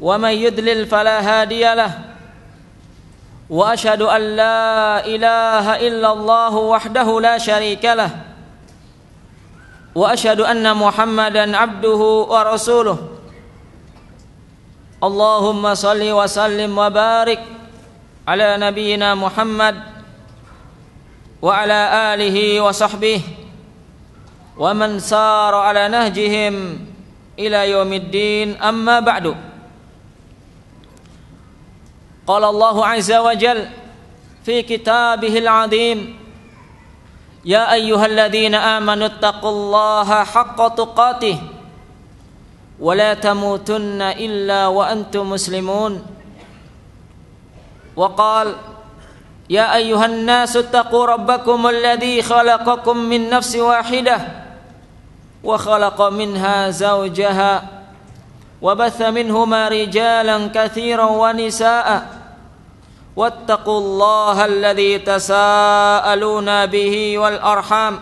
ومن يدلل فلا هادي له واشهد ان لا اله الا الله وحده لا شريك له واشهد ان محمدا عبده ورسوله اللهم صل وسلم وبارك على نبينا محمد وعلى اله وصحبه ومن سار على نهجهم الى يوم الدين اما بعد قال الله عز وجل في كتابه العظيم يا أيها الذين آمنوا اتقوا الله حق تقاته ولا تموتن إلا وأنتم مسلمون وقال يا أيها الناس اتقوا ربكم الذي خلقكم من نفس واحدة وخلق منها زوجها وبث منهما رجالا كثيرا ونساء واتقوا الله الذي تساءلون به والأرحام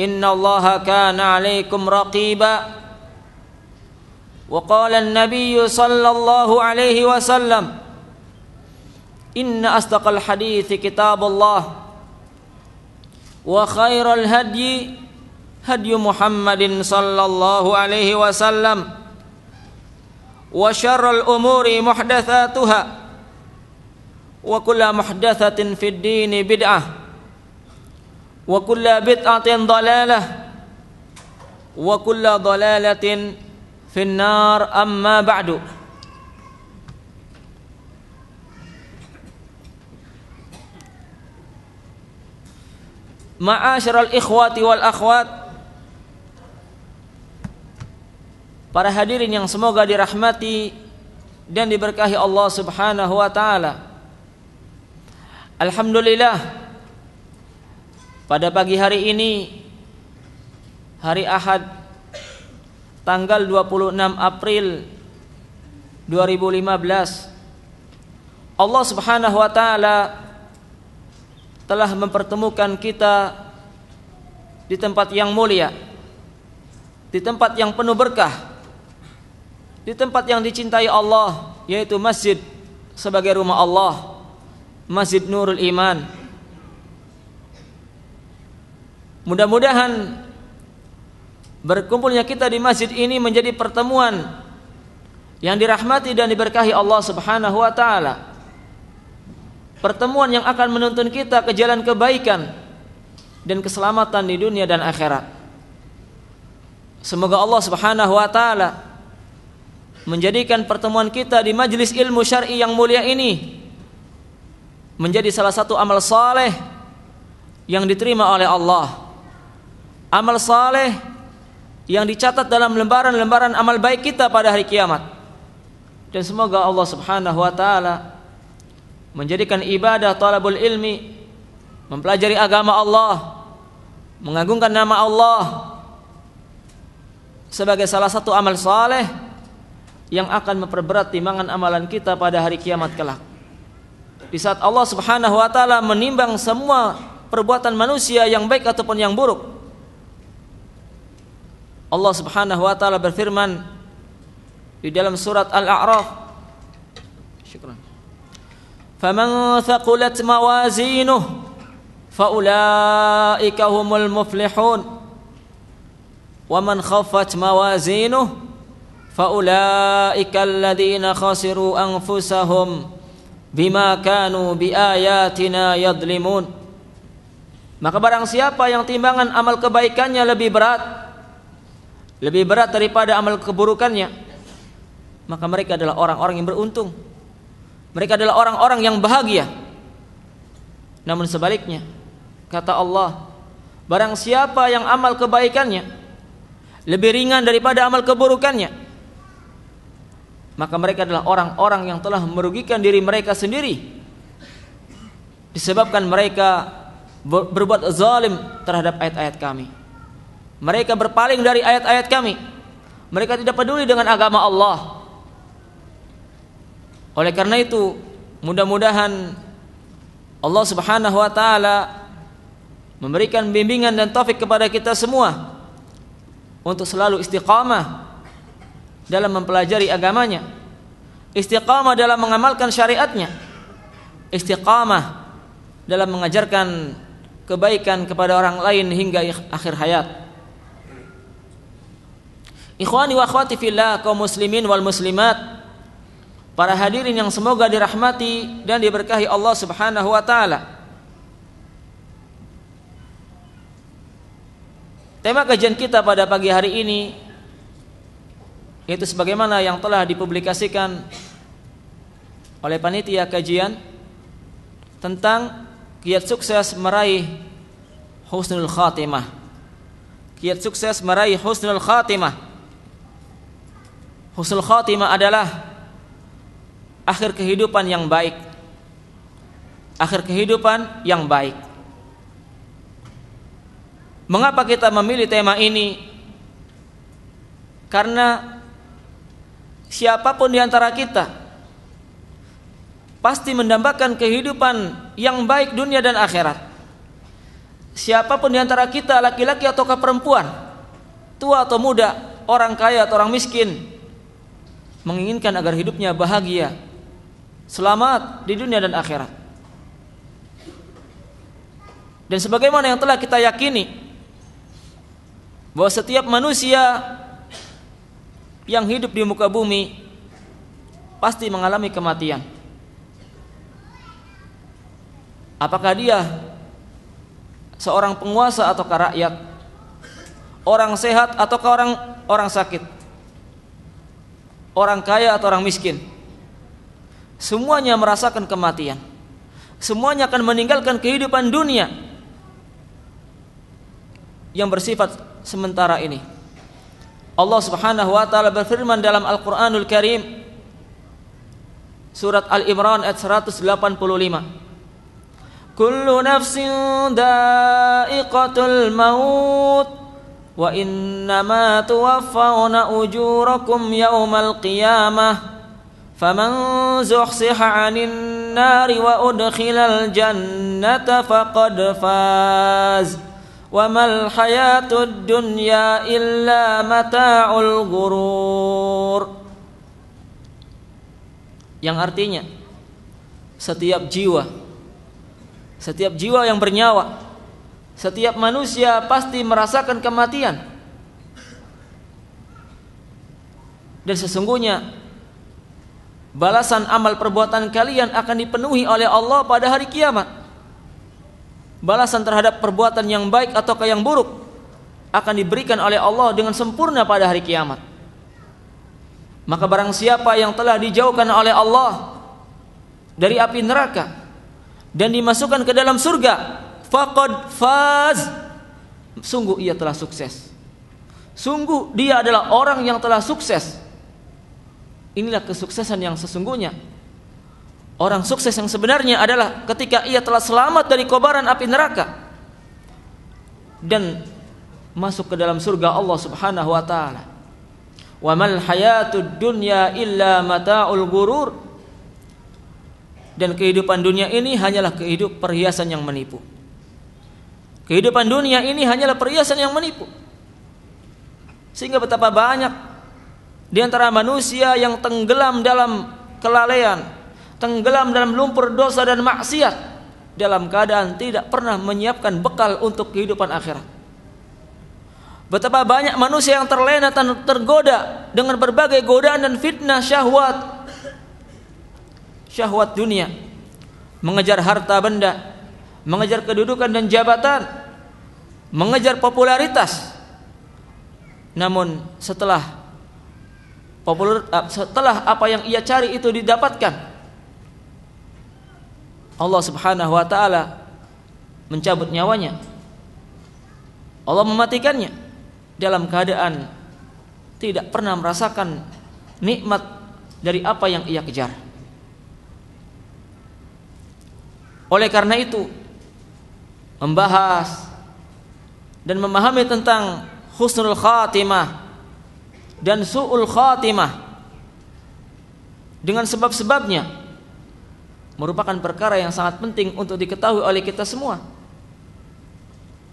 إن الله كان عليكم رقيبا وقال النبي صلى الله عليه وسلم إن أصدق الحديث كتاب الله وخير الهدي هدي محمد صلى الله عليه وسلم وشر الأمور محدثاتها وكل محدثة في الدين بدعة وكل بدعة ضلالة وكل ضلالة في النار أما بعد معاشر الإخوة والأخوات Para hadirin yang semoga dirahmati dan diberkahi Allah Subhanahu wa taala. Alhamdulillah pada pagi hari ini hari Ahad tanggal 26 April 2015 Allah Subhanahu wa taala telah mempertemukan kita di tempat yang mulia di tempat yang penuh berkah di tempat yang dicintai Allah yaitu masjid sebagai rumah Allah Masjid Nurul Iman mudah-mudahan berkumpulnya kita di masjid ini menjadi pertemuan yang dirahmati dan diberkahi Allah Subhanahu wa taala pertemuan yang akan menuntun kita ke jalan kebaikan dan keselamatan di dunia dan akhirat semoga Allah Subhanahu wa taala menjadikan pertemuan kita di majelis ilmu syar'i yang mulia ini menjadi salah satu amal saleh yang diterima oleh Allah. Amal saleh yang dicatat dalam lembaran-lembaran amal baik kita pada hari kiamat. Dan semoga Allah Subhanahu wa taala menjadikan ibadah talabul ilmi mempelajari agama Allah mengagungkan nama Allah sebagai salah satu amal saleh yang akan memperberat timbangan amalan kita pada hari kiamat kelak. Di saat Allah Subhanahu wa taala menimbang semua perbuatan manusia yang baik ataupun yang buruk. Allah Subhanahu wa taala berfirman di dalam surat Al-A'raf Syukran. Faman thaqulat mawazinuhu faulaika humul muflihun. Waman khaffat mawazinuhu faulaika الَّذِينَ خَسِرُوا أَنفُسَهُمْ بِمَا كَانُوا بِآيَاتِنَا yadlimun maka barang siapa yang timbangan amal kebaikannya lebih berat lebih berat daripada amal keburukannya maka mereka adalah orang-orang yang beruntung mereka adalah orang-orang yang bahagia namun sebaliknya kata Allah barang siapa yang amal kebaikannya lebih ringan daripada amal keburukannya maka mereka adalah orang-orang yang telah merugikan diri mereka sendiri disebabkan mereka berbuat zalim terhadap ayat-ayat kami. Mereka berpaling dari ayat-ayat kami. Mereka tidak peduli dengan agama Allah. Oleh karena itu, mudah-mudahan Allah Subhanahu wa taala memberikan bimbingan dan taufik kepada kita semua untuk selalu istiqamah dalam mempelajari agamanya, istiqamah dalam mengamalkan syariatnya, istiqamah dalam mengajarkan kebaikan kepada orang lain hingga akhir hayat. Ikhwani wa akhwati fillah kaum muslimin wal muslimat para hadirin yang semoga dirahmati dan diberkahi Allah Subhanahu wa taala. Tema kajian kita pada pagi hari ini itu sebagaimana yang telah dipublikasikan oleh panitia kajian tentang kiat sukses meraih husnul khatimah. Kiat sukses meraih husnul khatimah. Husnul khatimah adalah akhir kehidupan yang baik. Akhir kehidupan yang baik. Mengapa kita memilih tema ini? Karena siapapun di antara kita pasti mendambakan kehidupan yang baik dunia dan akhirat. Siapapun di antara kita laki-laki ataukah perempuan, tua atau muda, orang kaya atau orang miskin menginginkan agar hidupnya bahagia, selamat di dunia dan akhirat. Dan sebagaimana yang telah kita yakini bahwa setiap manusia yang hidup di muka bumi pasti mengalami kematian. Apakah dia seorang penguasa ataukah rakyat? Orang sehat ataukah orang orang sakit? Orang kaya atau orang miskin? Semuanya merasakan kematian. Semuanya akan meninggalkan kehidupan dunia yang bersifat sementara ini. Allah Subhanahu wa taala berfirman dalam Al-Qur'anul Karim surat Al-Imran ayat 185 Kullu nafsin da'iqatul maut wa innama tuwaffawna ujurakum yawmal qiyamah faman zuhsiha 'anil nari wa udkhilal jannata faqad faz وما الحياة الدنيا إلا متاع الغرور yang artinya setiap jiwa setiap jiwa yang bernyawa setiap manusia pasti merasakan kematian dan sesungguhnya balasan amal perbuatan kalian akan dipenuhi oleh Allah pada hari kiamat balasan terhadap perbuatan yang baik ataukah yang buruk akan diberikan oleh Allah dengan sempurna pada hari kiamat. Maka barang siapa yang telah dijauhkan oleh Allah dari api neraka dan dimasukkan ke dalam surga, faqad faz. Sungguh ia telah sukses. Sungguh dia adalah orang yang telah sukses. Inilah kesuksesan yang sesungguhnya Orang sukses yang sebenarnya adalah ketika ia telah selamat dari kobaran api neraka dan masuk ke dalam surga Allah Subhanahu wa taala. Wa mal hayatud dunya illa mataul gurur. Dan kehidupan dunia ini hanyalah kehidupan perhiasan yang menipu. Kehidupan dunia ini hanyalah perhiasan yang menipu. Sehingga betapa banyak di antara manusia yang tenggelam dalam kelalaian, tenggelam dalam lumpur dosa dan maksiat dalam keadaan tidak pernah menyiapkan bekal untuk kehidupan akhirat. Betapa banyak manusia yang terlena dan tergoda dengan berbagai godaan dan fitnah syahwat. Syahwat dunia mengejar harta benda, mengejar kedudukan dan jabatan, mengejar popularitas. Namun setelah popular, eh, setelah apa yang ia cari itu didapatkan, Allah Subhanahu wa taala mencabut nyawanya. Allah mematikannya dalam keadaan tidak pernah merasakan nikmat dari apa yang ia kejar. Oleh karena itu, membahas dan memahami tentang husnul khatimah dan su'ul khatimah dengan sebab-sebabnya merupakan perkara yang sangat penting untuk diketahui oleh kita semua.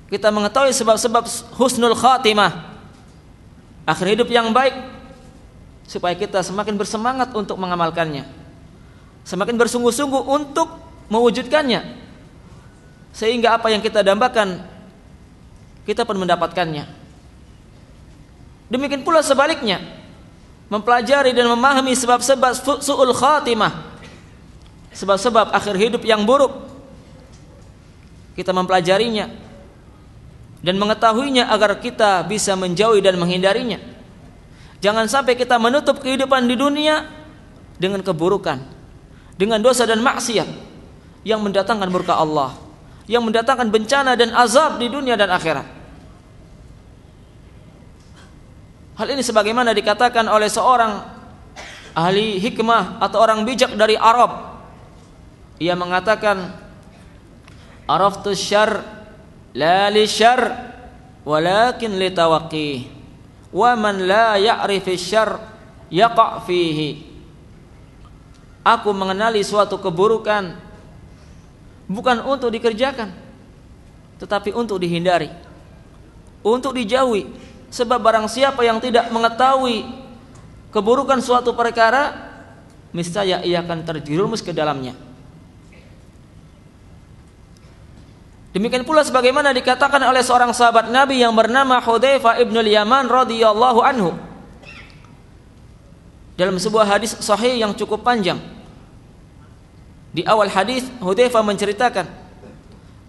Kita mengetahui sebab-sebab husnul khatimah. Akhir hidup yang baik supaya kita semakin bersemangat untuk mengamalkannya. Semakin bersungguh-sungguh untuk mewujudkannya. Sehingga apa yang kita dambakan kita pun mendapatkannya. Demikian pula sebaliknya, mempelajari dan memahami sebab-sebab su'ul khatimah sebab-sebab akhir hidup yang buruk kita mempelajarinya dan mengetahuinya agar kita bisa menjauhi dan menghindarinya jangan sampai kita menutup kehidupan di dunia dengan keburukan dengan dosa dan maksiat yang mendatangkan murka Allah yang mendatangkan bencana dan azab di dunia dan akhirat Hal ini sebagaimana dikatakan oleh seorang ahli hikmah atau orang bijak dari Arab ia mengatakan araftu syar la li syar walakin li tawaqqih wa man la ya'rifu syar yaqa fihi aku mengenali suatu keburukan bukan untuk dikerjakan tetapi untuk dihindari untuk dijauhi sebab barang siapa yang tidak mengetahui keburukan suatu perkara niscaya ia akan terjerumus ke dalamnya Demikian pula sebagaimana dikatakan oleh seorang sahabat Nabi yang bernama Hudzaifah ibnul Yaman radhiyallahu anhu. Dalam sebuah hadis sahih yang cukup panjang. Di awal hadis Hudzaifah menceritakan,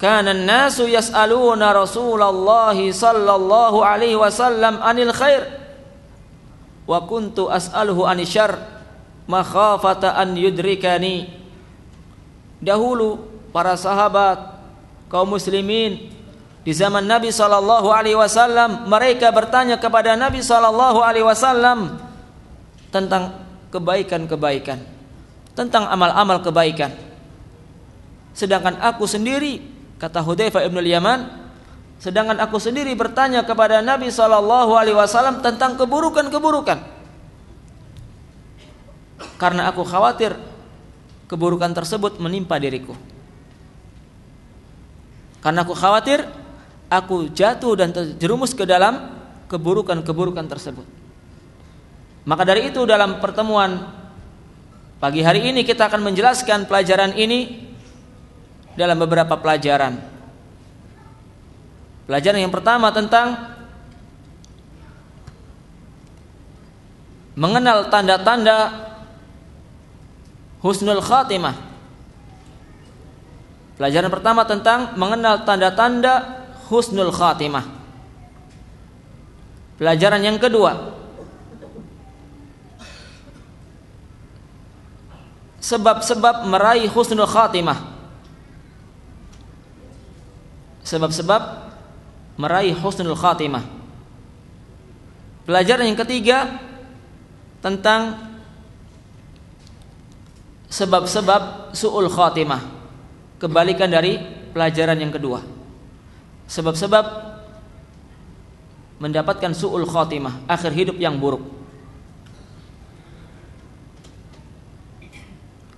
"Kana an-nasu yas'aluna Rasulullah sallallahu alaihi wasallam anil khair wa kuntu as'aluhu anil syarr makhafata an yudrikani." Dahulu para sahabat kaum muslimin di zaman Nabi Shallallahu Alaihi Wasallam mereka bertanya kepada Nabi Shallallahu Alaihi Wasallam tentang kebaikan-kebaikan, tentang amal-amal kebaikan. Sedangkan aku sendiri kata Hudzaifah ibn Yaman, sedangkan aku sendiri bertanya kepada Nabi Shallallahu Alaihi Wasallam tentang keburukan-keburukan. Karena aku khawatir keburukan tersebut menimpa diriku. Karena aku khawatir aku jatuh dan terjerumus ke dalam keburukan-keburukan tersebut. Maka dari itu dalam pertemuan pagi hari ini kita akan menjelaskan pelajaran ini dalam beberapa pelajaran. Pelajaran yang pertama tentang mengenal tanda-tanda husnul khatimah Pelajaran pertama tentang mengenal tanda-tanda husnul khatimah. Pelajaran yang kedua sebab-sebab meraih husnul khatimah. Sebab-sebab meraih husnul khatimah. Pelajaran yang ketiga tentang sebab-sebab suul khatimah kebalikan dari pelajaran yang kedua. Sebab-sebab mendapatkan su'ul khotimah, akhir hidup yang buruk.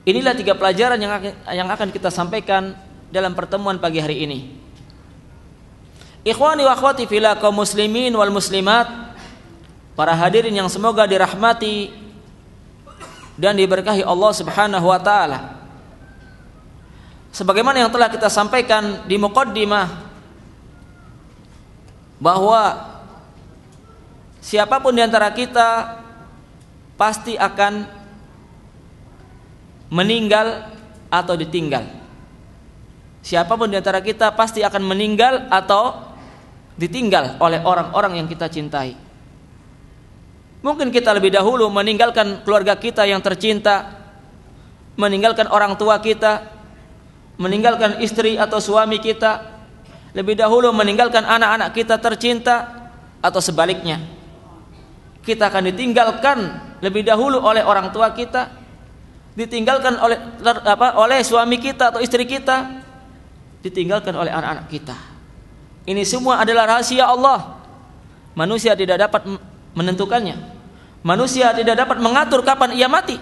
Inilah tiga pelajaran yang akan, yang akan kita sampaikan dalam pertemuan pagi hari ini. Ikhwani wa akhwati fila kaum muslimin wal muslimat, para hadirin yang semoga dirahmati dan diberkahi Allah Subhanahu wa taala sebagaimana yang telah kita sampaikan di muqaddimah bahwa siapapun di antara kita pasti akan meninggal atau ditinggal. Siapapun di antara kita pasti akan meninggal atau ditinggal oleh orang-orang yang kita cintai. Mungkin kita lebih dahulu meninggalkan keluarga kita yang tercinta, meninggalkan orang tua kita, meninggalkan istri atau suami kita, lebih dahulu meninggalkan anak-anak kita tercinta atau sebaliknya. Kita akan ditinggalkan lebih dahulu oleh orang tua kita, ditinggalkan oleh ter, apa oleh suami kita atau istri kita, ditinggalkan oleh anak-anak kita. Ini semua adalah rahasia Allah. Manusia tidak dapat menentukannya. Manusia tidak dapat mengatur kapan ia mati.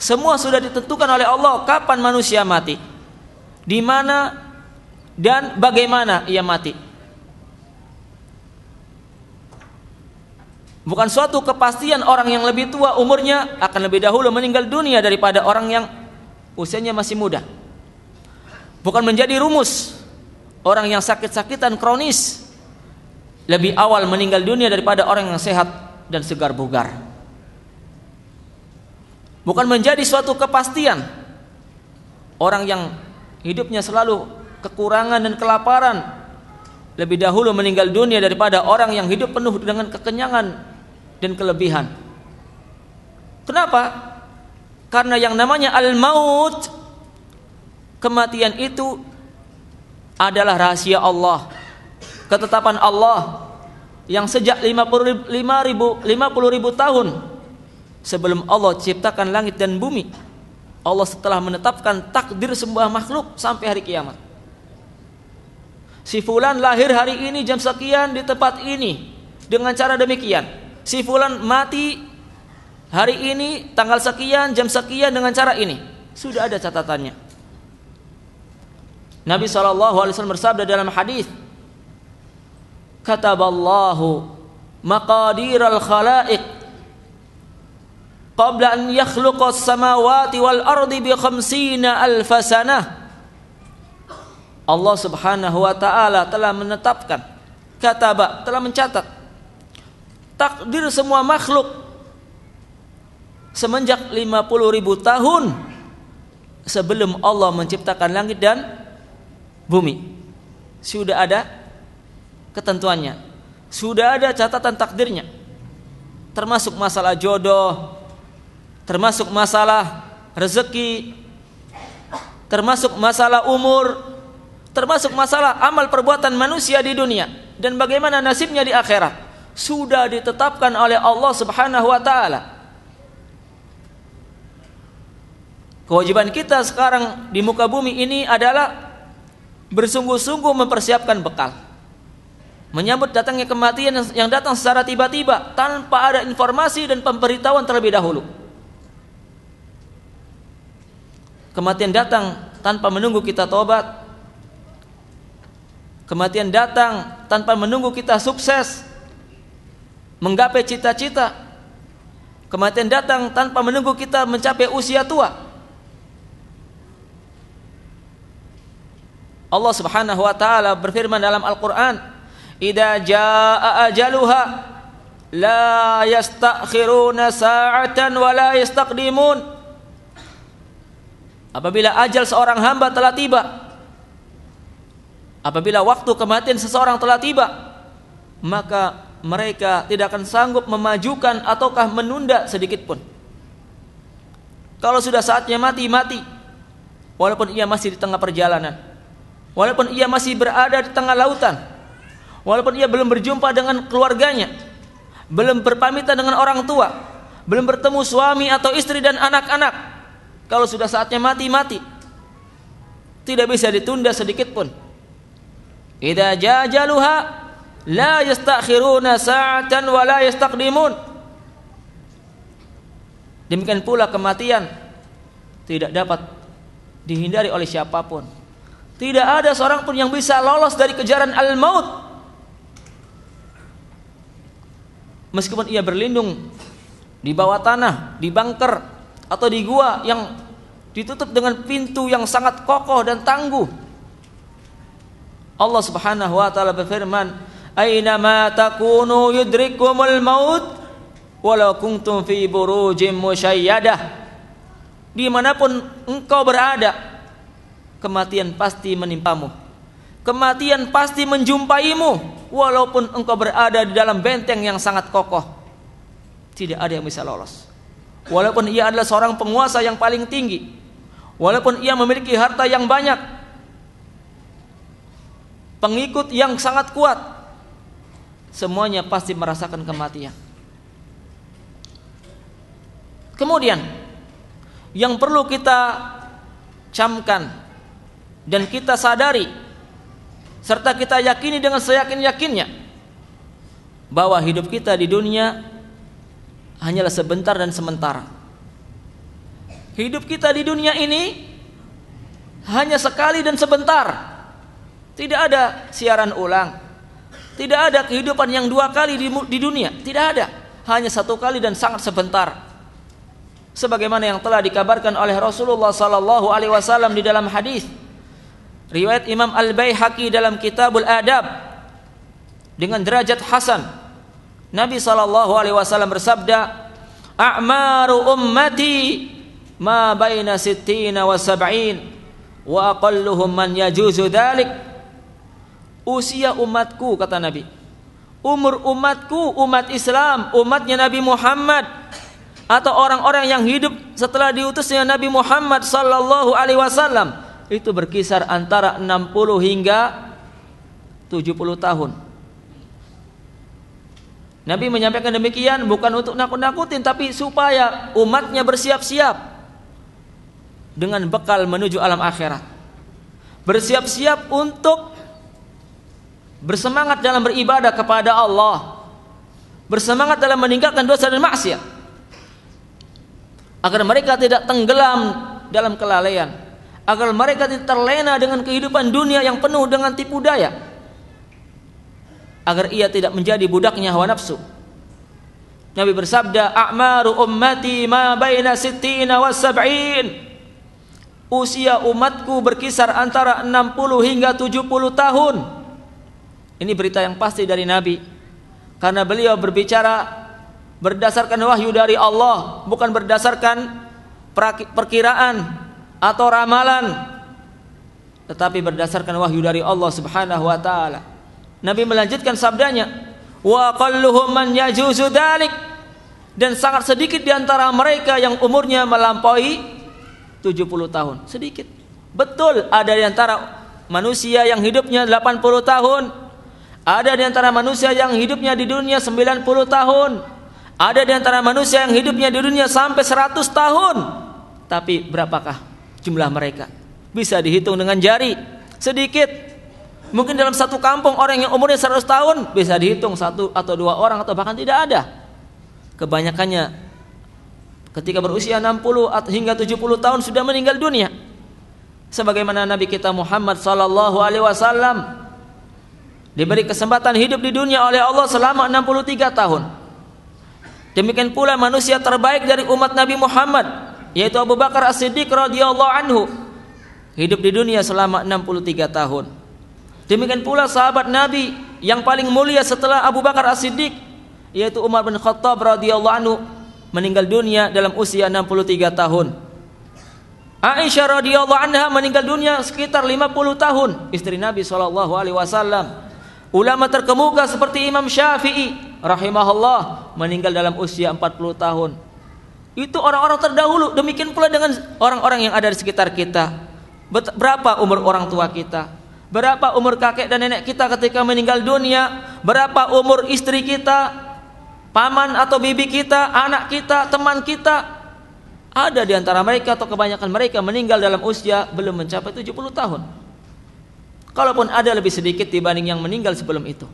Semua sudah ditentukan oleh Allah kapan manusia mati, di mana dan bagaimana ia mati. Bukan suatu kepastian orang yang lebih tua umurnya akan lebih dahulu meninggal dunia daripada orang yang usianya masih muda. Bukan menjadi rumus orang yang sakit-sakitan kronis lebih awal meninggal dunia daripada orang yang sehat dan segar bugar bukan menjadi suatu kepastian orang yang hidupnya selalu kekurangan dan kelaparan lebih dahulu meninggal dunia daripada orang yang hidup penuh dengan kekenyangan dan kelebihan. Kenapa? Karena yang namanya al-maut kematian itu adalah rahasia Allah, ketetapan Allah yang sejak 50 ribu, 50 ribu tahun sebelum Allah ciptakan langit dan bumi Allah setelah menetapkan takdir sebuah makhluk sampai hari kiamat si fulan lahir hari ini jam sekian di tempat ini dengan cara demikian si fulan mati hari ini tanggal sekian jam sekian dengan cara ini sudah ada catatannya Nabi SAW bersabda dalam hadis kataballahu maqadiral al qabla an yakhluqa samawati wal ardi bi khamsina sanah Allah Subhanahu wa taala telah menetapkan kataba telah mencatat takdir semua makhluk semenjak 50 ribu tahun sebelum Allah menciptakan langit dan bumi sudah ada ketentuannya sudah ada catatan takdirnya termasuk masalah jodoh termasuk masalah rezeki, termasuk masalah umur, termasuk masalah amal perbuatan manusia di dunia dan bagaimana nasibnya di akhirat sudah ditetapkan oleh Allah Subhanahu wa taala. Kewajiban kita sekarang di muka bumi ini adalah bersungguh-sungguh mempersiapkan bekal. Menyambut datangnya kematian yang datang secara tiba-tiba tanpa ada informasi dan pemberitahuan terlebih dahulu. Kematian datang tanpa menunggu kita tobat. Kematian datang tanpa menunggu kita sukses menggapai cita-cita. Kematian datang tanpa menunggu kita mencapai usia tua. Allah Subhanahu wa taala berfirman dalam Al-Qur'an, Ida jaa ajaluha la yastakhiruna sa'atan wa la yastaqdimun." Apabila ajal seorang hamba telah tiba, apabila waktu kematian seseorang telah tiba, maka mereka tidak akan sanggup memajukan ataukah menunda sedikit pun. Kalau sudah saatnya mati, mati. Walaupun ia masih di tengah perjalanan. Walaupun ia masih berada di tengah lautan. Walaupun ia belum berjumpa dengan keluarganya. Belum berpamitan dengan orang tua. Belum bertemu suami atau istri dan anak-anak kalau sudah saatnya mati, mati. Tidak bisa ditunda sedikit pun. Idza jajaluha la yastakhiruna sa'atan wa la yastaqdimun. Demikian pula kematian tidak dapat dihindari oleh siapapun. Tidak ada seorang pun yang bisa lolos dari kejaran al-maut. Meskipun ia berlindung di bawah tanah, di bunker, atau di gua yang ditutup dengan pintu yang sangat kokoh dan tangguh. Allah Subhanahu wa taala berfirman, "Ainama takunu yudrikumul maut walau kuntum fi burujim musyayyadah." Dimanapun engkau berada, kematian pasti menimpamu. Kematian pasti menjumpaimu walaupun engkau berada di dalam benteng yang sangat kokoh. Tidak ada yang bisa lolos walaupun ia adalah seorang penguasa yang paling tinggi, walaupun ia memiliki harta yang banyak, pengikut yang sangat kuat, semuanya pasti merasakan kematian. Kemudian, yang perlu kita camkan dan kita sadari serta kita yakini dengan seyakin-yakinnya bahwa hidup kita di dunia hanyalah sebentar dan sementara. Hidup kita di dunia ini hanya sekali dan sebentar. Tidak ada siaran ulang. Tidak ada kehidupan yang dua kali di, di dunia. Tidak ada. Hanya satu kali dan sangat sebentar. Sebagaimana yang telah dikabarkan oleh Rasulullah Sallallahu Alaihi Wasallam di dalam hadis riwayat Imam Al Baihaqi dalam Kitabul Adab dengan derajat Hasan Nabi Shallallahu Alaihi Wasallam bersabda, "A'maru ummati ma baina sittina wa sab'in wa aqalluhum man yajuzu dhalik." Usia umatku kata Nabi. Umur umatku umat Islam, umatnya Nabi Muhammad atau orang-orang yang hidup setelah diutusnya Nabi Muhammad sallallahu alaihi wasallam itu berkisar antara 60 hingga 70 tahun. Nabi menyampaikan demikian bukan untuk nakut-nakutin tapi supaya umatnya bersiap-siap dengan bekal menuju alam akhirat. Bersiap-siap untuk bersemangat dalam beribadah kepada Allah. Bersemangat dalam meninggalkan dosa dan maksiat. Agar mereka tidak tenggelam dalam kelalaian. Agar mereka tidak terlena dengan kehidupan dunia yang penuh dengan tipu daya agar ia tidak menjadi budaknya hawa nafsu. Nabi bersabda, "A'maru ummati ma baina sittina wa sab'in." Usia umatku berkisar antara 60 hingga 70 tahun. Ini berita yang pasti dari Nabi. Karena beliau berbicara berdasarkan wahyu dari Allah, bukan berdasarkan perkiraan atau ramalan, tetapi berdasarkan wahyu dari Allah Subhanahu wa taala. Nabi melanjutkan sabdanya, "Wa qalluhum man yajuzu dalik." Dan sangat sedikit di antara mereka yang umurnya melampaui 70 tahun. Sedikit. Betul ada di antara manusia yang hidupnya 80 tahun. Ada di antara manusia yang hidupnya di dunia 90 tahun. Ada di antara manusia yang hidupnya di dunia sampai 100 tahun. Tapi berapakah jumlah mereka? Bisa dihitung dengan jari. Sedikit Mungkin dalam satu kampung orang yang umurnya 100 tahun bisa dihitung satu atau dua orang atau bahkan tidak ada. Kebanyakannya ketika berusia 60 atau hingga 70 tahun sudah meninggal dunia. Sebagaimana Nabi kita Muhammad sallallahu alaihi wasallam diberi kesempatan hidup di dunia oleh Allah selama 63 tahun. Demikian pula manusia terbaik dari umat Nabi Muhammad yaitu Abu Bakar As-Siddiq radhiyallahu anhu hidup di dunia selama 63 tahun. Demikian pula sahabat Nabi yang paling mulia setelah Abu Bakar As-Siddiq yaitu Umar bin Khattab radhiyallahu anhu meninggal dunia dalam usia 63 tahun. Aisyah radhiyallahu anha meninggal dunia sekitar 50 tahun, istri Nabi sallallahu alaihi wasallam. Ulama terkemuka seperti Imam Syafi'i rahimahullah meninggal dalam usia 40 tahun. Itu orang-orang terdahulu, demikian pula dengan orang-orang yang ada di sekitar kita. Berapa umur orang tua kita? Berapa umur kakek dan nenek kita ketika meninggal dunia? Berapa umur istri kita? Paman atau bibi kita, anak kita, teman kita? Ada di antara mereka atau kebanyakan mereka meninggal dalam usia belum mencapai 70 tahun. Kalaupun ada lebih sedikit dibanding yang meninggal sebelum itu.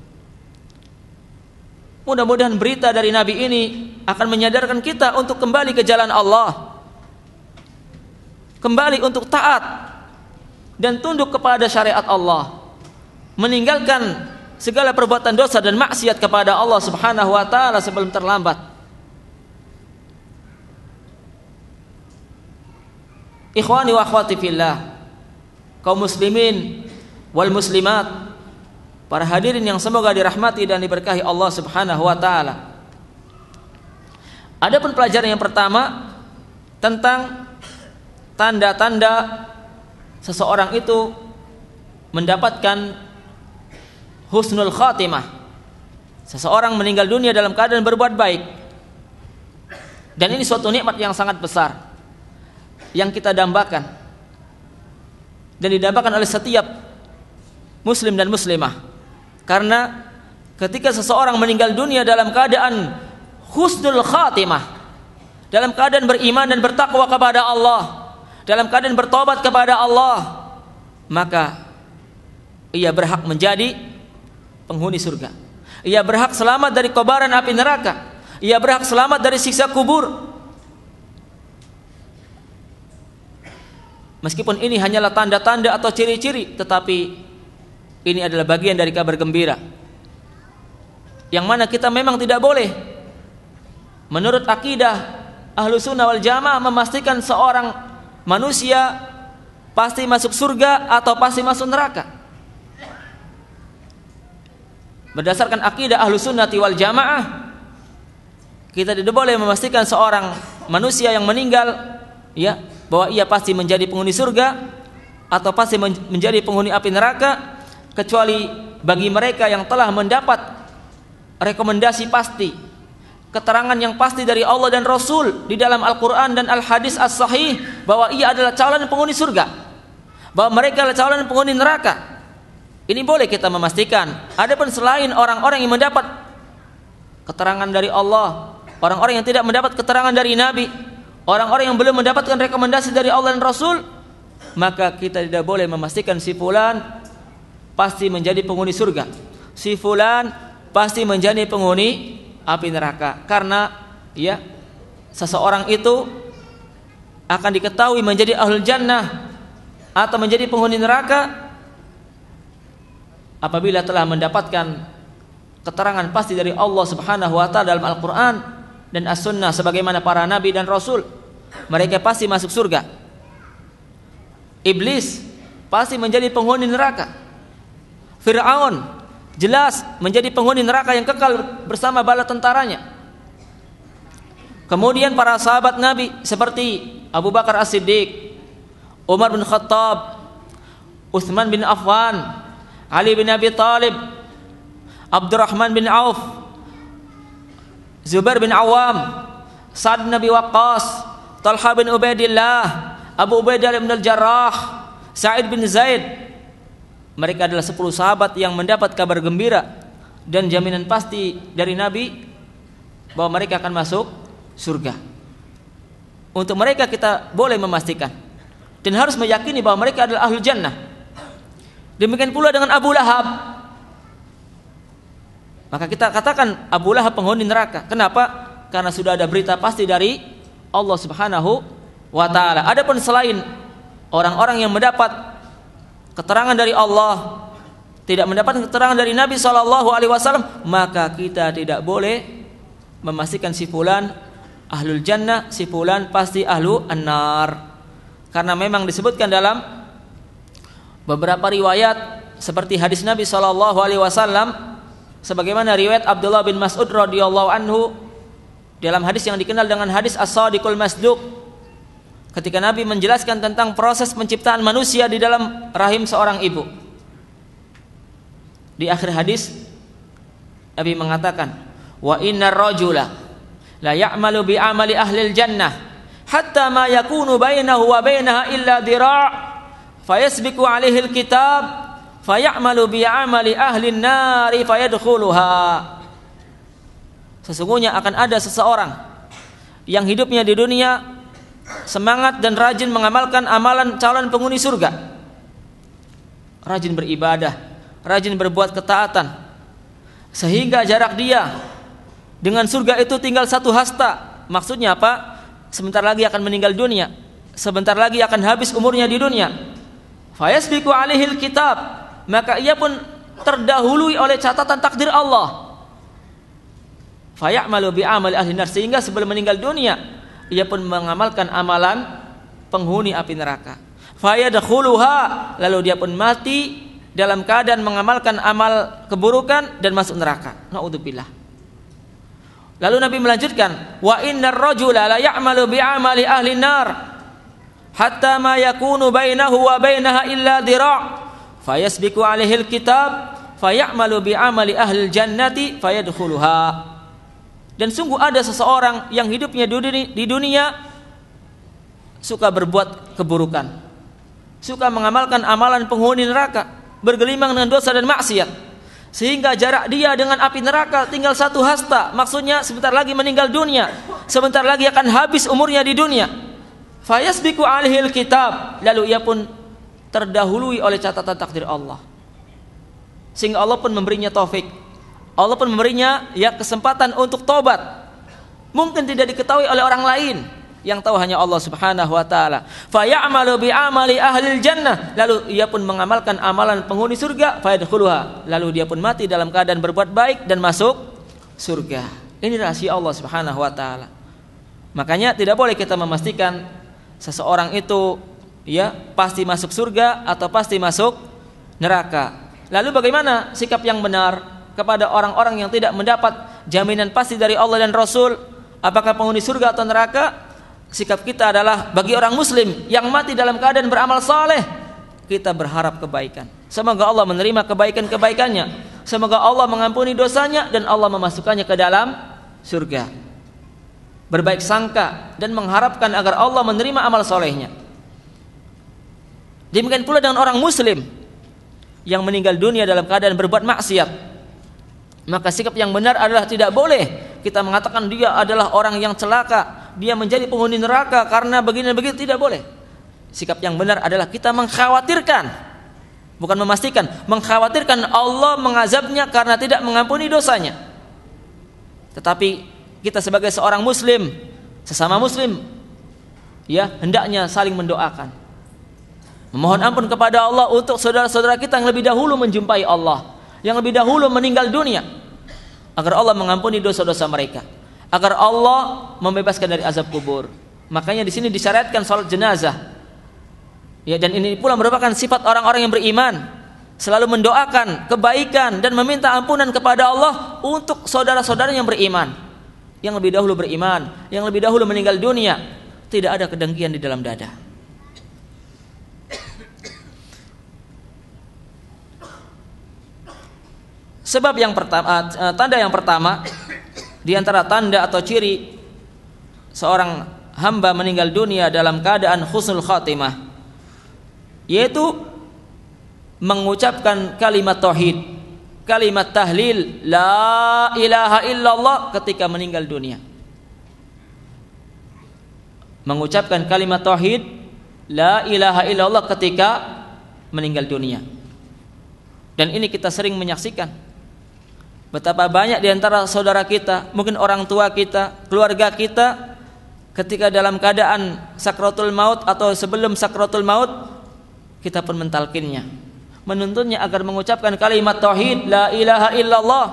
Mudah-mudahan berita dari Nabi ini akan menyadarkan kita untuk kembali ke jalan Allah. Kembali untuk taat dan tunduk kepada syariat Allah meninggalkan segala perbuatan dosa dan maksiat kepada Allah Subhanahu wa taala sebelum terlambat Ikhwani wa akhwati fillah kaum muslimin wal muslimat para hadirin yang semoga dirahmati dan diberkahi Allah Subhanahu wa taala Adapun pelajaran yang pertama tentang tanda-tanda seseorang itu mendapatkan husnul khatimah. Seseorang meninggal dunia dalam keadaan berbuat baik. Dan ini suatu nikmat yang sangat besar yang kita dambakan dan didambakan oleh setiap muslim dan muslimah. Karena ketika seseorang meninggal dunia dalam keadaan husnul khatimah, dalam keadaan beriman dan bertakwa kepada Allah, dalam keadaan bertobat kepada Allah maka ia berhak menjadi penghuni surga ia berhak selamat dari kobaran api neraka ia berhak selamat dari siksa kubur Meskipun ini hanyalah tanda-tanda atau ciri-ciri, tetapi ini adalah bagian dari kabar gembira. Yang mana kita memang tidak boleh menurut akidah ahlu sunnah wal jamaah memastikan seorang manusia pasti masuk surga atau pasti masuk neraka. Berdasarkan akidah ahlu sunnati wal jamaah, kita tidak boleh memastikan seorang manusia yang meninggal ya bahwa ia pasti menjadi penghuni surga atau pasti menjadi penghuni api neraka kecuali bagi mereka yang telah mendapat rekomendasi pasti keterangan yang pasti dari Allah dan Rasul di dalam Al-Quran dan Al-Hadis As-Sahih bahwa ia adalah calon penghuni surga bahwa mereka adalah calon penghuni neraka ini boleh kita memastikan adapun selain orang-orang yang mendapat keterangan dari Allah orang-orang yang tidak mendapat keterangan dari Nabi orang-orang yang belum mendapatkan rekomendasi dari Allah dan Rasul maka kita tidak boleh memastikan si fulan pasti menjadi penghuni surga si fulan pasti menjadi penghuni api neraka karena ya seseorang itu akan diketahui menjadi ahlul jannah atau menjadi penghuni neraka apabila telah mendapatkan keterangan pasti dari Allah Subhanahu wa taala dalam Al-Qur'an dan As-Sunnah sebagaimana para nabi dan rasul mereka pasti masuk surga iblis pasti menjadi penghuni neraka Firaun jelas menjadi penghuni neraka yang kekal bersama bala tentaranya. Kemudian para sahabat Nabi seperti Abu Bakar As-Siddiq, Umar bin Khattab, Uthman bin Affan, Ali bin Abi Talib, Abdurrahman bin Auf, Zubair bin Awam, Sa'ad bin Abi Waqqas, Talha bin Ubaidillah, Abu Ubaidah bin Al-Jarrah, Sa'id bin Zaid, mereka adalah sepuluh sahabat yang mendapat kabar gembira dan jaminan pasti dari Nabi bahwa mereka akan masuk surga. Untuk mereka kita boleh memastikan dan harus meyakini bahwa mereka adalah ahlu jannah. Demikian pula dengan Abu Lahab. Maka kita katakan Abu Lahab penghuni neraka. Kenapa? Karena sudah ada berita pasti dari Allah Subhanahu wa taala. Adapun selain orang-orang yang mendapat keterangan dari Allah, tidak mendapat keterangan dari Nabi Shallallahu Alaihi Wasallam, maka kita tidak boleh memastikan si fulan ahlul jannah, si fulan pasti ahlu annar. Karena memang disebutkan dalam beberapa riwayat seperti hadis Nabi Shallallahu Alaihi Wasallam, sebagaimana riwayat Abdullah bin Mas'ud radhiyallahu anhu dalam hadis yang dikenal dengan hadis as-sadiqul masduq ketika Nabi menjelaskan tentang proses penciptaan manusia di dalam rahim seorang ibu. Di akhir hadis Nabi mengatakan, "Wa innar rajula la ya'malu bi amali ahli jannah hatta ma yakunu bainahu wa bainaha illa fa fayasbiqu alaihi alkitab ya'malu bi amali ahli nari fayadkhuluha." Sesungguhnya akan ada seseorang yang hidupnya di dunia semangat dan rajin mengamalkan amalan calon penghuni surga. Rajin beribadah, rajin berbuat ketaatan. Sehingga jarak dia dengan surga itu tinggal satu hasta. Maksudnya apa? Sebentar lagi akan meninggal dunia. Sebentar lagi akan habis umurnya di dunia. Fayasbiku alihil kitab. Maka ia pun terdahului oleh catatan takdir Allah. Fayamalu bi amal ahli nar sehingga sebelum meninggal dunia ia pun mengamalkan amalan penghuni api neraka. Fayadkhuluha lalu dia pun mati dalam keadaan mengamalkan amal keburukan dan masuk neraka. Nauzubillah. Lalu Nabi melanjutkan, wa innar rajula la ya'malu bi amali ahli nar hatta ma yakunu bainahu wa bainaha illa dira. Fayasbiku alaihi alkitab fayamalu bi amali ahli jannati fayadkhuluha. Dan sungguh ada seseorang yang hidupnya di dunia suka berbuat keburukan, suka mengamalkan amalan penghuni neraka, bergelimang dengan dosa dan maksiat, sehingga jarak dia dengan api neraka tinggal satu hasta. Maksudnya sebentar lagi meninggal dunia, sebentar lagi akan habis umurnya di dunia. Fayasbiku alihil kitab, lalu ia pun terdahului oleh catatan takdir Allah. Sehingga Allah pun memberinya taufik Allah pun memberinya ya kesempatan untuk tobat. Mungkin tidak diketahui oleh orang lain yang tahu hanya Allah Subhanahu wa taala. Fa ya'malu bi amali ahli jannah, lalu ia pun mengamalkan amalan penghuni surga, fa yadkhuluha. Lalu dia pun mati dalam keadaan berbuat baik dan masuk surga. Ini rahasia Allah Subhanahu wa taala. Makanya tidak boleh kita memastikan seseorang itu ya pasti masuk surga atau pasti masuk neraka. Lalu bagaimana sikap yang benar? kepada orang-orang yang tidak mendapat jaminan pasti dari Allah dan Rasul apakah penghuni surga atau neraka sikap kita adalah bagi orang muslim yang mati dalam keadaan beramal saleh kita berharap kebaikan semoga Allah menerima kebaikan-kebaikannya semoga Allah mengampuni dosanya dan Allah memasukkannya ke dalam surga berbaik sangka dan mengharapkan agar Allah menerima amal solehnya demikian pula dengan orang muslim yang meninggal dunia dalam keadaan berbuat maksiat maka sikap yang benar adalah tidak boleh kita mengatakan dia adalah orang yang celaka, dia menjadi penghuni neraka karena begini begitu tidak boleh. Sikap yang benar adalah kita mengkhawatirkan bukan memastikan, mengkhawatirkan Allah mengazabnya karena tidak mengampuni dosanya. Tetapi kita sebagai seorang muslim, sesama muslim ya hendaknya saling mendoakan. Memohon ampun kepada Allah untuk saudara-saudara kita yang lebih dahulu menjumpai Allah yang lebih dahulu meninggal dunia agar Allah mengampuni dosa-dosa mereka agar Allah membebaskan dari azab kubur makanya di sini disyaratkan salat jenazah ya dan ini pula merupakan sifat orang-orang yang beriman selalu mendoakan kebaikan dan meminta ampunan kepada Allah untuk saudara-saudara yang beriman yang lebih dahulu beriman yang lebih dahulu meninggal dunia tidak ada kedengkian di dalam dada Sebab yang pertama eh, tanda yang pertama di antara tanda atau ciri seorang hamba meninggal dunia dalam keadaan husnul khatimah yaitu mengucapkan kalimat tauhid, kalimat tahlil la ilaha illallah ketika meninggal dunia. Mengucapkan kalimat tauhid la ilaha illallah ketika meninggal dunia. Dan ini kita sering menyaksikan Betapa banyak di antara saudara kita, mungkin orang tua kita, keluarga kita ketika dalam keadaan sakrotul maut atau sebelum sakrotul maut kita pun mentalkinnya, menuntunnya agar mengucapkan kalimat tauhid la ilaha illallah.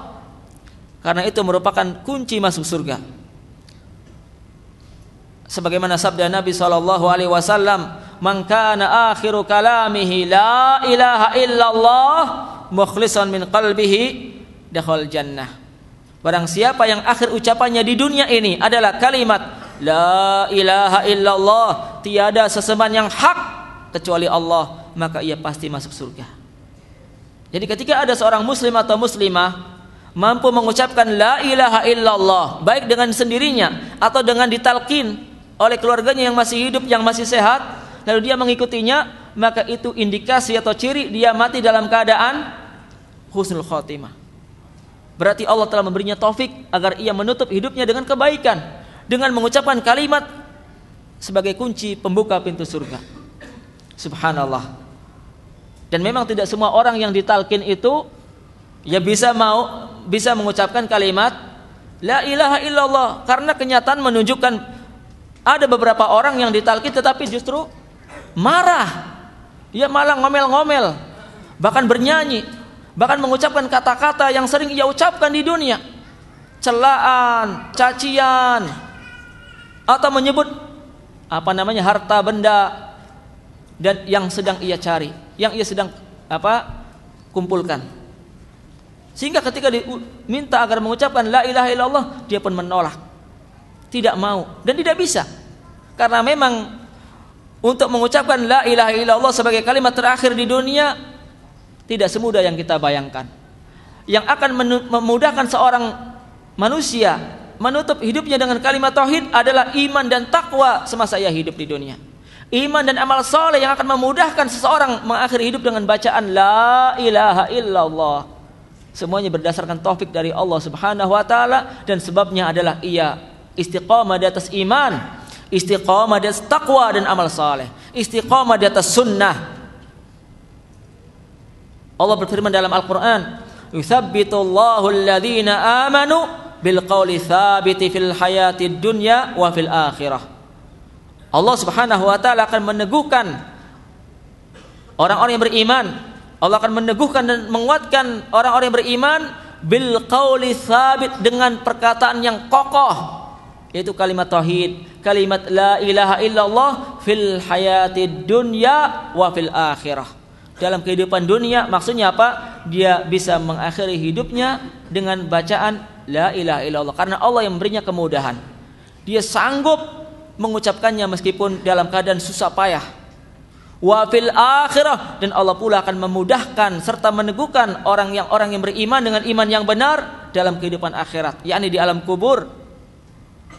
Karena itu merupakan kunci masuk surga. Sebagaimana sabda Nabi sallallahu alaihi wasallam, "Man akhiru kalamihi la ilaha illallah mukhlishan min qalbihi dakhal jannah. Barang siapa yang akhir ucapannya di dunia ini adalah kalimat la ilaha illallah, tiada sesembahan yang hak kecuali Allah, maka ia pasti masuk surga. Jadi ketika ada seorang muslim atau muslimah mampu mengucapkan la ilaha illallah baik dengan sendirinya atau dengan ditalkin oleh keluarganya yang masih hidup yang masih sehat lalu dia mengikutinya maka itu indikasi atau ciri dia mati dalam keadaan husnul khotimah Berarti Allah telah memberinya taufik agar ia menutup hidupnya dengan kebaikan dengan mengucapkan kalimat sebagai kunci pembuka pintu surga. Subhanallah. Dan memang tidak semua orang yang ditalkin itu ya bisa mau bisa mengucapkan kalimat la ilaha illallah karena kenyataan menunjukkan ada beberapa orang yang ditalkin tetapi justru marah. Dia malah ngomel-ngomel bahkan bernyanyi bahkan mengucapkan kata-kata yang sering ia ucapkan di dunia celaan, cacian atau menyebut apa namanya harta benda dan yang sedang ia cari, yang ia sedang apa kumpulkan. Sehingga ketika diminta agar mengucapkan la ilaha illallah, dia pun menolak. Tidak mau dan tidak bisa. Karena memang untuk mengucapkan la ilaha illallah sebagai kalimat terakhir di dunia tidak semudah yang kita bayangkan. Yang akan memudahkan seorang manusia menutup hidupnya dengan kalimat tauhid adalah iman dan takwa semasa ia hidup di dunia. Iman dan amal soleh yang akan memudahkan seseorang mengakhiri hidup dengan bacaan La ilaha illallah. Semuanya berdasarkan taufik dari Allah Subhanahu wa taala dan sebabnya adalah ia istiqamah di atas iman, istiqamah di atas takwa dan amal saleh, istiqamah di atas sunnah, Allah berfirman dalam Al-Qur'an, "Yutsabbitullahu bil qawli tsabiti fil hayati dunya wa fil akhirah." Allah Subhanahu wa taala akan meneguhkan orang-orang yang beriman. Allah akan meneguhkan dan menguatkan orang-orang yang beriman bil qauli tsabit dengan perkataan yang kokoh yaitu kalimat tauhid, kalimat la ilaha illallah fil hayati dunya wa fil akhirah dalam kehidupan dunia maksudnya apa? Dia bisa mengakhiri hidupnya dengan bacaan la ilaha illallah karena Allah yang memberinya kemudahan. Dia sanggup mengucapkannya meskipun dalam keadaan susah payah. Wa fil akhirah dan Allah pula akan memudahkan serta meneguhkan orang yang orang yang beriman dengan iman yang benar dalam kehidupan akhirat, yakni di alam kubur.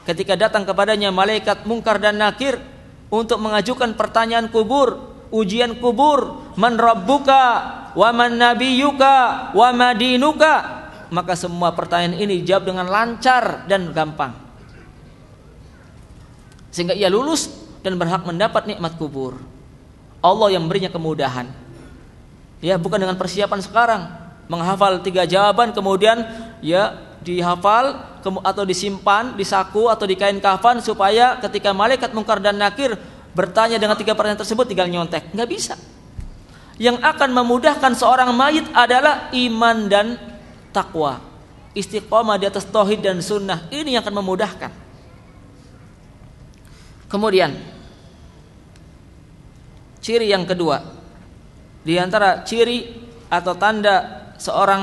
Ketika datang kepadanya malaikat mungkar dan nakir untuk mengajukan pertanyaan kubur, ujian kubur man rabbuka wa man nabiyuka wa madinuka maka semua pertanyaan ini jawab dengan lancar dan gampang sehingga ia lulus dan berhak mendapat nikmat kubur Allah yang berinya kemudahan ya bukan dengan persiapan sekarang menghafal tiga jawaban kemudian ya dihafal atau disimpan disaku atau di kain kafan supaya ketika malaikat mungkar dan nakir bertanya dengan tiga pertanyaan tersebut tinggal nyontek nggak bisa yang akan memudahkan seorang mayit adalah iman dan takwa istiqomah di atas tauhid dan sunnah ini yang akan memudahkan kemudian ciri yang kedua di antara ciri atau tanda seorang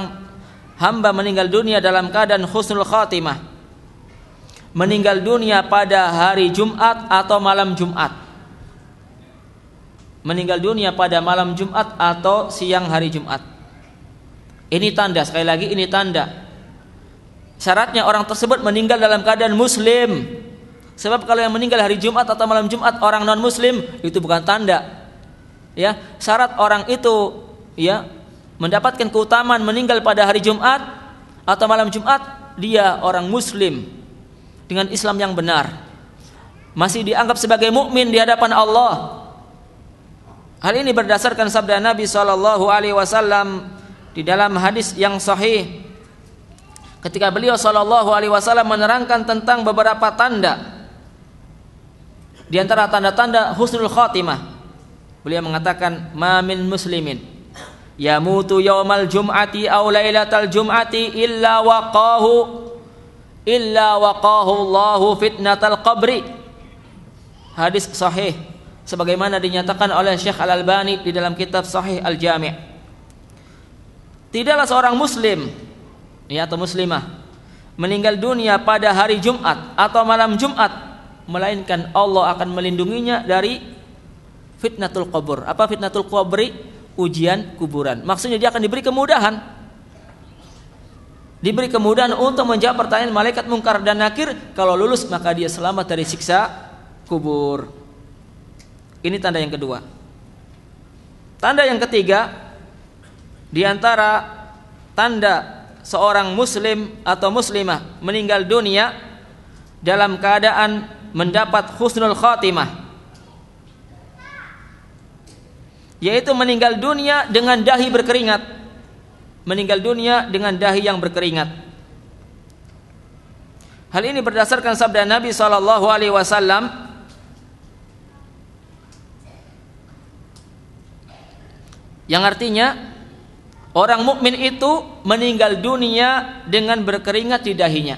hamba meninggal dunia dalam keadaan husnul khatimah meninggal dunia pada hari Jumat atau malam Jumat meninggal dunia pada malam Jumat atau siang hari Jumat. Ini tanda sekali lagi ini tanda. Syaratnya orang tersebut meninggal dalam keadaan muslim. Sebab kalau yang meninggal hari Jumat atau malam Jumat orang non muslim itu bukan tanda. Ya, syarat orang itu ya mendapatkan keutamaan meninggal pada hari Jumat atau malam Jumat dia orang muslim dengan Islam yang benar. Masih dianggap sebagai mukmin di hadapan Allah Hal ini berdasarkan sabda Nabi Shallallahu Alaihi Wasallam di dalam hadis yang sahih ketika beliau Shallallahu Alaihi Wasallam menerangkan tentang beberapa tanda di antara tanda-tanda husnul khotimah beliau mengatakan mamin muslimin yamutu yaumal jum'ati aw lailatal jum'ati illa waqahu illa waqahu Allahu fitnatal qabri hadis sahih sebagaimana dinyatakan oleh Syekh Al-Albani di dalam kitab Sahih Al-Jami' Tidaklah seorang muslim ya atau muslimah meninggal dunia pada hari Jumat atau malam Jumat melainkan Allah akan melindunginya dari fitnatul kubur. Apa fitnatul kubri? Ujian kuburan. Maksudnya dia akan diberi kemudahan. Diberi kemudahan untuk menjawab pertanyaan malaikat mungkar dan nakir. Kalau lulus maka dia selamat dari siksa kubur. Ini tanda yang kedua. Tanda yang ketiga di antara tanda seorang muslim atau muslimah meninggal dunia dalam keadaan mendapat husnul khatimah yaitu meninggal dunia dengan dahi berkeringat meninggal dunia dengan dahi yang berkeringat Hal ini berdasarkan sabda Nabi Shallallahu Alaihi Wasallam yang artinya orang mukmin itu meninggal dunia dengan berkeringat di dahinya.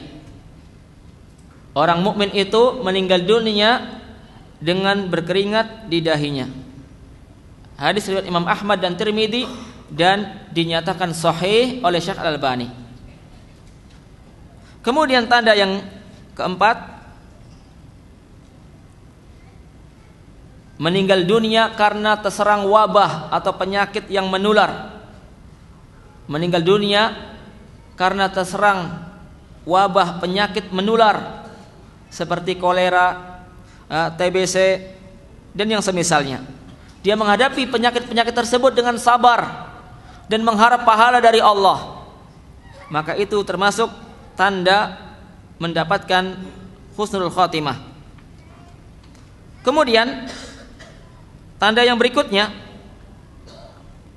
Orang mukmin itu meninggal dunia dengan berkeringat di dahinya. Hadis riwayat Imam Ahmad dan Tirmidzi dan dinyatakan sahih oleh Syekh Al-Albani. Kemudian tanda yang keempat meninggal dunia karena terserang wabah atau penyakit yang menular. Meninggal dunia karena terserang wabah penyakit menular seperti kolera, eh, TBC dan yang semisalnya. Dia menghadapi penyakit-penyakit tersebut dengan sabar dan mengharap pahala dari Allah. Maka itu termasuk tanda mendapatkan husnul khotimah. Kemudian Tanda yang berikutnya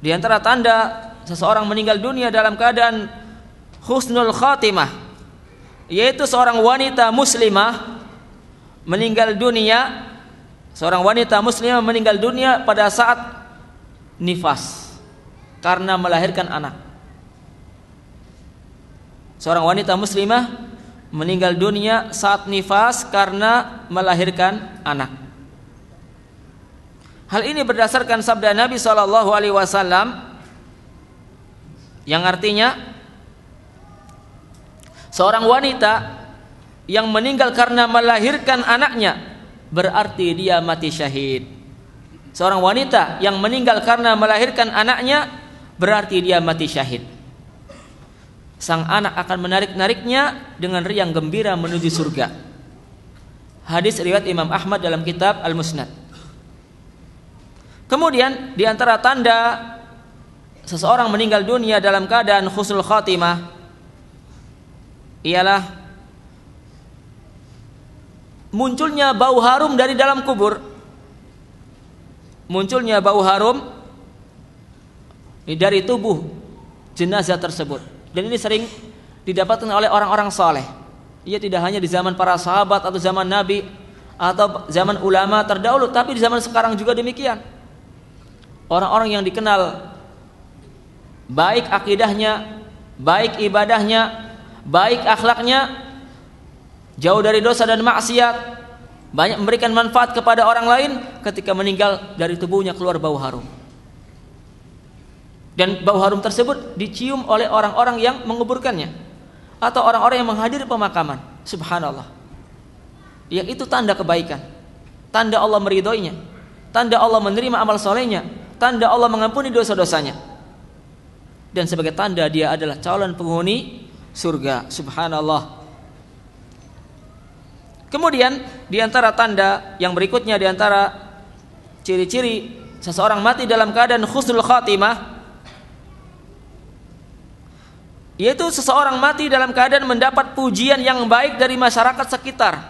di antara tanda seseorang meninggal dunia dalam keadaan husnul khatimah yaitu seorang wanita muslimah meninggal dunia seorang wanita muslimah meninggal dunia pada saat nifas karena melahirkan anak seorang wanita muslimah meninggal dunia saat nifas karena melahirkan anak Hal ini berdasarkan sabda Nabi Shallallahu Alaihi Wasallam yang artinya seorang wanita yang meninggal karena melahirkan anaknya berarti dia mati syahid. Seorang wanita yang meninggal karena melahirkan anaknya berarti dia mati syahid. Sang anak akan menarik-nariknya dengan riang gembira menuju surga. Hadis riwayat Imam Ahmad dalam kitab Al-Musnad. Kemudian di antara tanda seseorang meninggal dunia dalam keadaan khusnul khatimah ialah munculnya bau harum dari dalam kubur. Munculnya bau harum dari tubuh jenazah tersebut. Dan ini sering didapatkan oleh orang-orang soleh. Ia tidak hanya di zaman para sahabat atau zaman Nabi atau zaman ulama terdahulu, tapi di zaman sekarang juga demikian orang-orang yang dikenal baik akidahnya, baik ibadahnya, baik akhlaknya, jauh dari dosa dan maksiat, banyak memberikan manfaat kepada orang lain ketika meninggal dari tubuhnya keluar bau harum. Dan bau harum tersebut dicium oleh orang-orang yang menguburkannya atau orang-orang yang menghadiri pemakaman. Subhanallah. Yang itu tanda kebaikan. Tanda Allah meridhoinya. Tanda Allah menerima amal solehnya tanda Allah mengampuni dosa-dosanya dan sebagai tanda dia adalah calon penghuni surga subhanallah kemudian di antara tanda yang berikutnya di antara ciri-ciri seseorang mati dalam keadaan khusnul khatimah yaitu seseorang mati dalam keadaan mendapat pujian yang baik dari masyarakat sekitar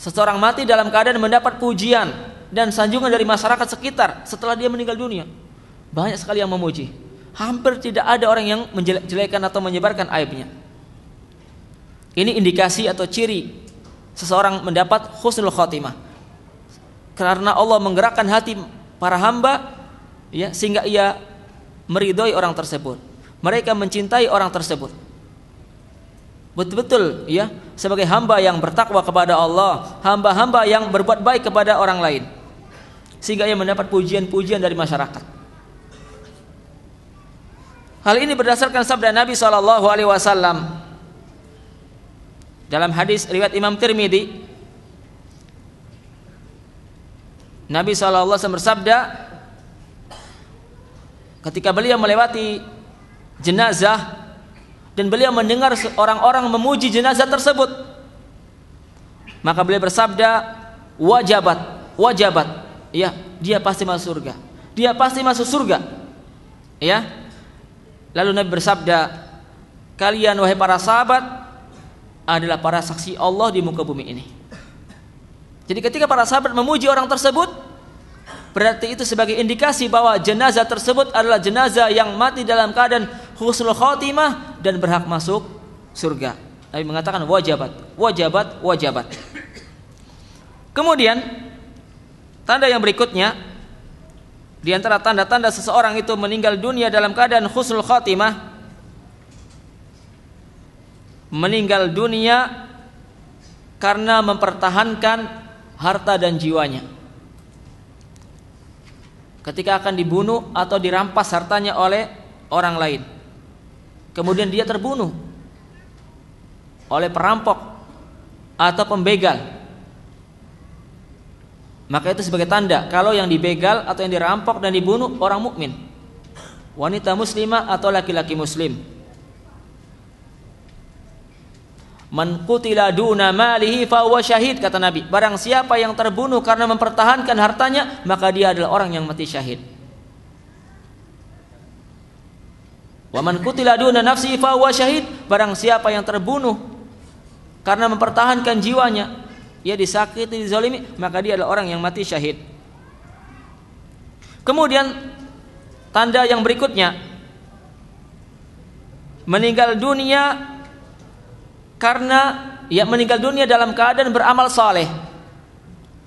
seseorang mati dalam keadaan mendapat pujian dan sanjungan dari masyarakat sekitar setelah dia meninggal dunia. Banyak sekali yang memuji. Hampir tidak ada orang yang menjelek atau menyebarkan aibnya. Ini indikasi atau ciri seseorang mendapat husnul khotimah. Karena Allah menggerakkan hati para hamba ya sehingga ia meridhoi orang tersebut. Mereka mencintai orang tersebut. Betul-betul ya sebagai hamba yang bertakwa kepada Allah, hamba-hamba yang berbuat baik kepada orang lain sehingga ia mendapat pujian-pujian dari masyarakat. Hal ini berdasarkan sabda Nabi Shallallahu Alaihi Wasallam dalam hadis riwayat Imam Tirmidzi. Nabi Shallallahu Alaihi Wasallam bersabda ketika beliau melewati jenazah dan beliau mendengar orang-orang memuji jenazah tersebut maka beliau bersabda wajabat wajabat Iya, dia pasti masuk surga dia pasti masuk surga ya lalu Nabi bersabda kalian wahai para sahabat adalah para saksi Allah di muka bumi ini jadi ketika para sahabat memuji orang tersebut berarti itu sebagai indikasi bahwa jenazah tersebut adalah jenazah yang mati dalam keadaan husnul khotimah dan berhak masuk surga Nabi mengatakan wajabat wajabat wajabat kemudian Tanda yang berikutnya di antara tanda-tanda seseorang itu meninggal dunia dalam keadaan khusnul khatimah meninggal dunia karena mempertahankan harta dan jiwanya. Ketika akan dibunuh atau dirampas hartanya oleh orang lain. Kemudian dia terbunuh oleh perampok atau pembegal maka itu sebagai tanda kalau yang dibegal atau yang dirampok dan dibunuh orang mukmin. Wanita muslimah atau laki-laki muslim. Man qutila duna malihi fahuwa syahid kata Nabi. Barang siapa yang terbunuh karena mempertahankan hartanya, maka dia adalah orang yang mati syahid. Wa man qutila duna nafsihi fahuwa syahid. Barang siapa yang terbunuh karena mempertahankan jiwanya, ia disakiti, dizalimi, maka dia adalah orang yang mati syahid. Kemudian tanda yang berikutnya meninggal dunia karena ia ya, meninggal dunia dalam keadaan beramal saleh.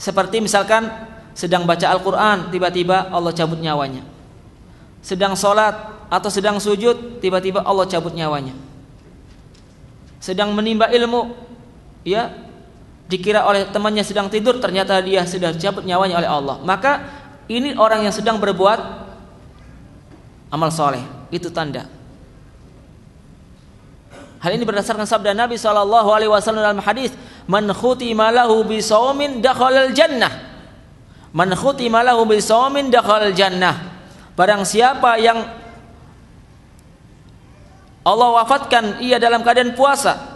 Seperti misalkan sedang baca Al-Qur'an tiba-tiba Allah cabut nyawanya. Sedang sholat atau sedang sujud tiba-tiba Allah cabut nyawanya. Sedang menimba ilmu ya dikira oleh temannya sedang tidur ternyata dia sudah dicabut nyawanya oleh Allah maka ini orang yang sedang berbuat amal soleh itu tanda hal ini berdasarkan sabda Nabi saw. Wasallam dalam hadis man khutima lahu bisawmin dakhalal jannah man khutima lahu bisawmin dakhalal jannah barang siapa yang Allah wafatkan ia dalam keadaan puasa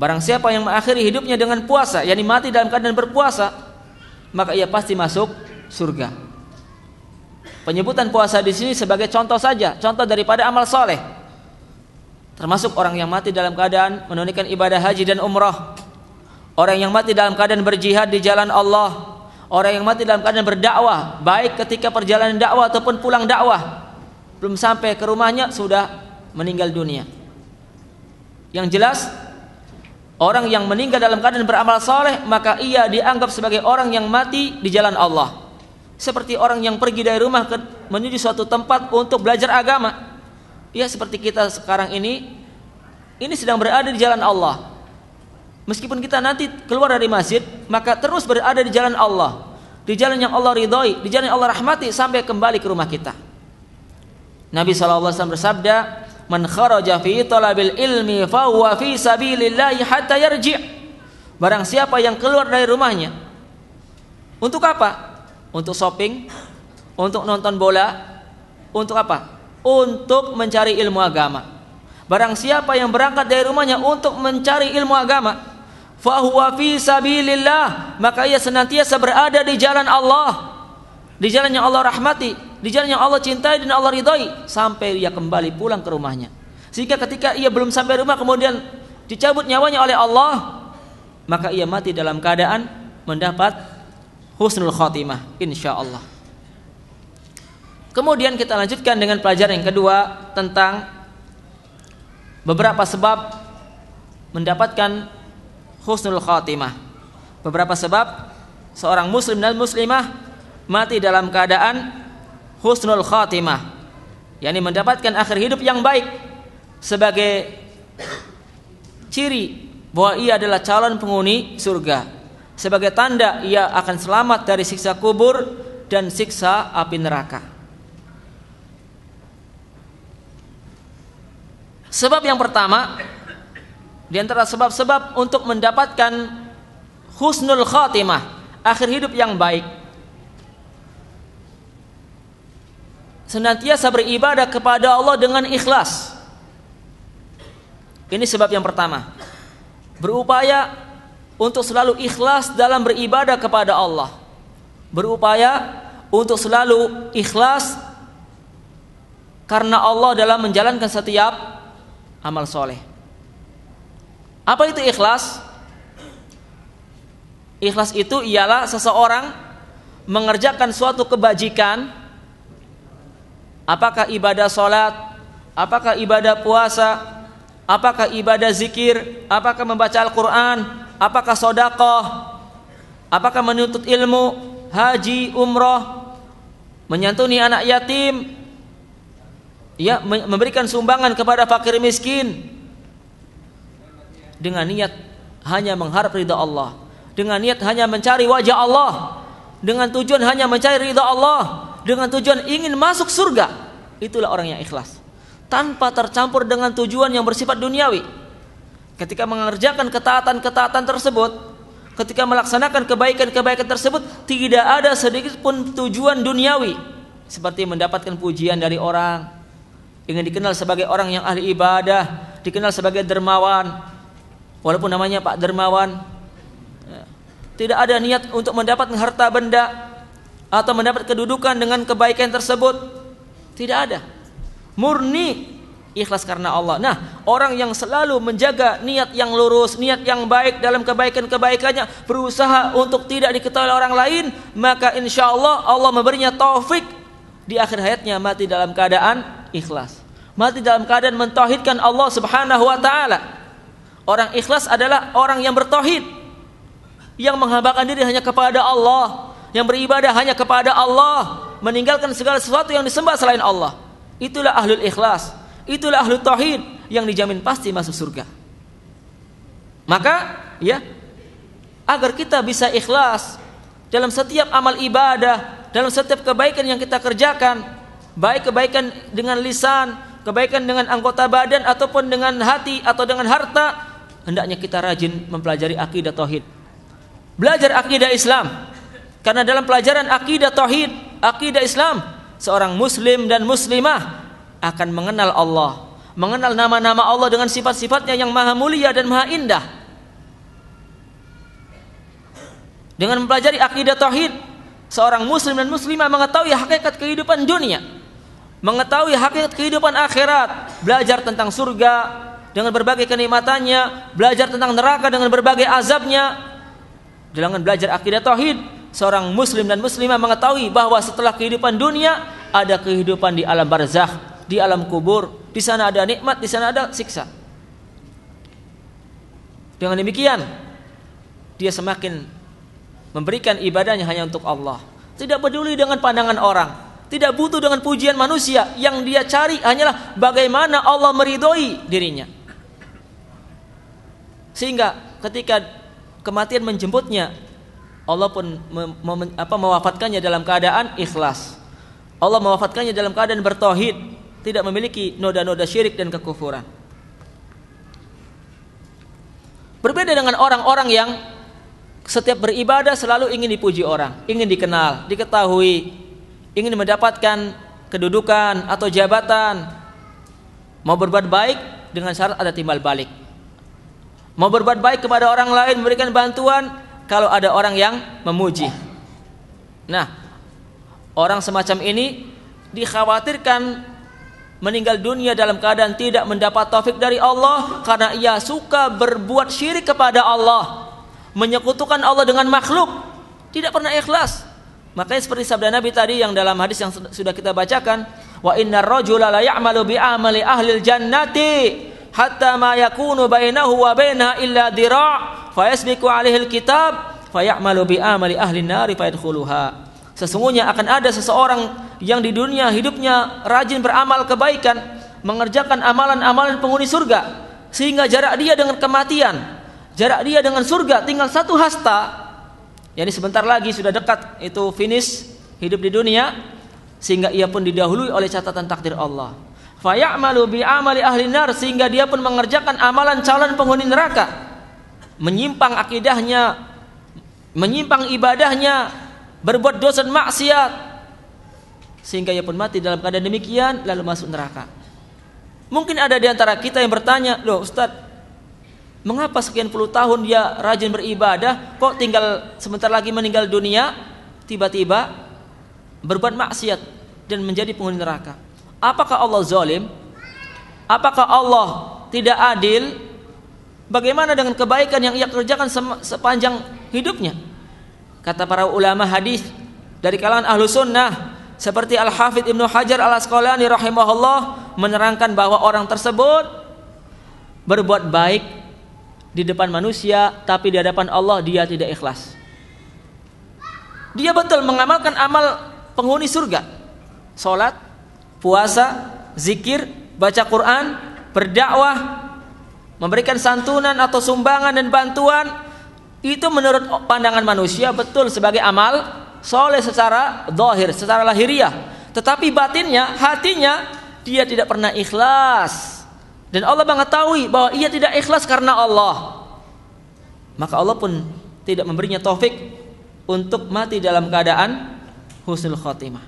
Barang siapa yang mengakhiri hidupnya dengan puasa, yakni mati dalam keadaan berpuasa, maka ia pasti masuk surga. Penyebutan puasa di sini sebagai contoh saja, contoh daripada amal soleh. Termasuk orang yang mati dalam keadaan menunaikan ibadah haji dan umrah. Orang yang mati dalam keadaan berjihad di jalan Allah. Orang yang mati dalam keadaan berdakwah, baik ketika perjalanan dakwah ataupun pulang dakwah. Belum sampai ke rumahnya sudah meninggal dunia. Yang jelas orang yang meninggal dalam keadaan beramal soleh maka ia dianggap sebagai orang yang mati di jalan Allah seperti orang yang pergi dari rumah ke, menuju suatu tempat untuk belajar agama ya seperti kita sekarang ini ini sedang berada di jalan Allah meskipun kita nanti keluar dari masjid maka terus berada di jalan Allah di jalan yang Allah ridhoi di jalan yang Allah rahmati sampai kembali ke rumah kita Nabi SAW bersabda man kharaja fi talabil ilmi fa huwa fi sabilillah hatta yarji' barang siapa yang keluar dari rumahnya untuk apa untuk shopping untuk nonton bola untuk apa untuk mencari ilmu agama barang siapa yang berangkat dari rumahnya untuk mencari ilmu agama fa huwa fi sabilillah maka ia senantiasa berada di jalan Allah di jalan yang Allah rahmati di jalan yang Allah cintai dan Allah ridhoi sampai ia kembali pulang ke rumahnya. Sehingga ketika ia belum sampai rumah kemudian dicabut nyawanya oleh Allah, maka ia mati dalam keadaan mendapat husnul khotimah insya Allah. Kemudian kita lanjutkan dengan pelajaran yang kedua tentang beberapa sebab mendapatkan husnul khotimah. Beberapa sebab seorang muslim dan muslimah mati dalam keadaan husnul khatimah yakni mendapatkan akhir hidup yang baik sebagai ciri bahwa ia adalah calon penghuni surga sebagai tanda ia akan selamat dari siksa kubur dan siksa api neraka sebab yang pertama di antara sebab-sebab untuk mendapatkan husnul khatimah akhir hidup yang baik senantiasa beribadah kepada Allah dengan ikhlas. Ini sebab yang pertama. Berupaya untuk selalu ikhlas dalam beribadah kepada Allah. Berupaya untuk selalu ikhlas karena Allah dalam menjalankan setiap amal soleh. Apa itu ikhlas? Ikhlas itu ialah seseorang mengerjakan suatu kebajikan Apakah ibadah solat? Apakah ibadah puasa? Apakah ibadah zikir? Apakah membaca Al-Quran? Apakah sodakoh? Apakah menuntut ilmu? Haji, umroh? Menyantuni anak yatim? Ya, memberikan sumbangan kepada fakir miskin dengan niat hanya mengharap ridha Allah, dengan niat hanya mencari wajah Allah, dengan tujuan hanya mencari ridha Allah, dengan tujuan ingin masuk surga, itulah orang yang ikhlas. Tanpa tercampur dengan tujuan yang bersifat duniawi. Ketika mengerjakan ketaatan-ketaatan tersebut, ketika melaksanakan kebaikan-kebaikan tersebut, tidak ada sedikit pun tujuan duniawi seperti mendapatkan pujian dari orang, ingin dikenal sebagai orang yang ahli ibadah, dikenal sebagai dermawan. Walaupun namanya Pak Dermawan, ya, tidak ada niat untuk mendapatkan harta benda, atau mendapat kedudukan dengan kebaikan tersebut? Tidak ada. Murni ikhlas karena Allah. Nah, orang yang selalu menjaga niat yang lurus, niat yang baik dalam kebaikan-kebaikannya, berusaha untuk tidak diketahui orang lain, maka insya Allah Allah memberinya taufik di akhir hayatnya mati dalam keadaan ikhlas. Mati dalam keadaan mentauhidkan Allah Subhanahu wa taala. Orang ikhlas adalah orang yang bertauhid yang menghambakan diri hanya kepada Allah, yang beribadah hanya kepada Allah, meninggalkan segala sesuatu yang disembah selain Allah. Itulah ahlul ikhlas, itulah ahlul tauhid yang dijamin pasti masuk surga. Maka, ya, agar kita bisa ikhlas dalam setiap amal ibadah, dalam setiap kebaikan yang kita kerjakan, baik kebaikan dengan lisan, kebaikan dengan anggota badan ataupun dengan hati atau dengan harta, hendaknya kita rajin mempelajari akidah tauhid. Belajar akidah Islam, karena dalam pelajaran akidah tauhid, akidah Islam, seorang muslim dan muslimah akan mengenal Allah, mengenal nama-nama Allah dengan sifat-sifatnya yang maha mulia dan maha indah. Dengan mempelajari akidah tauhid, seorang muslim dan muslimah mengetahui hakikat kehidupan dunia, mengetahui hakikat kehidupan akhirat, belajar tentang surga dengan berbagai kenikmatannya, belajar tentang neraka dengan berbagai azabnya. Jangan belajar akidah tauhid, seorang muslim dan muslimah mengetahui bahwa setelah kehidupan dunia ada kehidupan di alam barzakh, di alam kubur, di sana ada nikmat, di sana ada siksa. Dengan demikian, dia semakin memberikan ibadahnya hanya untuk Allah. Tidak peduli dengan pandangan orang, tidak butuh dengan pujian manusia. Yang dia cari hanyalah bagaimana Allah meridhoi dirinya. Sehingga ketika kematian menjemputnya, Allah pun mem, mem, apa, mewafatkannya dalam keadaan ikhlas. Allah mewafatkannya dalam keadaan bertohid, tidak memiliki noda-noda syirik dan kekufuran. Berbeda dengan orang-orang yang setiap beribadah selalu ingin dipuji orang, ingin dikenal, diketahui, ingin mendapatkan kedudukan atau jabatan. Mau berbuat baik dengan syarat ada timbal balik. Mau berbuat baik kepada orang lain, memberikan bantuan, kalau ada orang yang memuji. Nah, orang semacam ini dikhawatirkan meninggal dunia dalam keadaan tidak mendapat taufik dari Allah karena ia suka berbuat syirik kepada Allah, menyekutukan Allah dengan makhluk, tidak pernah ikhlas. Makanya seperti sabda Nabi tadi yang dalam hadis yang sudah kita bacakan, wa inna rajula la ya'malu bi amali ahli jannati hatta ma yakunu bainahu wa baina illa dhira' fayasbiqu alaihi kitab fayamalu bi amali ahli nari fayadkhuluha sesungguhnya akan ada seseorang yang di dunia hidupnya rajin beramal kebaikan mengerjakan amalan-amalan penghuni surga sehingga jarak dia dengan kematian jarak dia dengan surga tinggal satu hasta jadi sebentar lagi sudah dekat itu finish hidup di dunia sehingga ia pun didahului oleh catatan takdir Allah fayamalu bi amali ahli nar sehingga dia pun mengerjakan amalan calon penghuni neraka menyimpang akidahnya, menyimpang ibadahnya, berbuat dosa maksiat sehingga ia pun mati dalam keadaan demikian lalu masuk neraka. Mungkin ada di antara kita yang bertanya, "Loh, Ustaz, mengapa sekian puluh tahun dia rajin beribadah, kok tinggal sebentar lagi meninggal dunia, tiba-tiba berbuat maksiat dan menjadi penghuni neraka?" Apakah Allah zalim? Apakah Allah tidak adil Bagaimana dengan kebaikan yang ia kerjakan sepanjang hidupnya? Kata para ulama hadis dari kalangan ahlu sunnah seperti al hafidh ibnu hajar al asqalani rahimahullah menerangkan bahwa orang tersebut berbuat baik di depan manusia tapi di hadapan Allah dia tidak ikhlas dia betul mengamalkan amal penghuni surga solat puasa zikir baca Quran berdakwah memberikan santunan atau sumbangan dan bantuan itu menurut pandangan manusia betul sebagai amal soleh secara dohir, secara lahiriah. Tetapi batinnya, hatinya dia tidak pernah ikhlas. Dan Allah mengetahui bahwa ia tidak ikhlas karena Allah. Maka Allah pun tidak memberinya taufik untuk mati dalam keadaan husnul khotimah.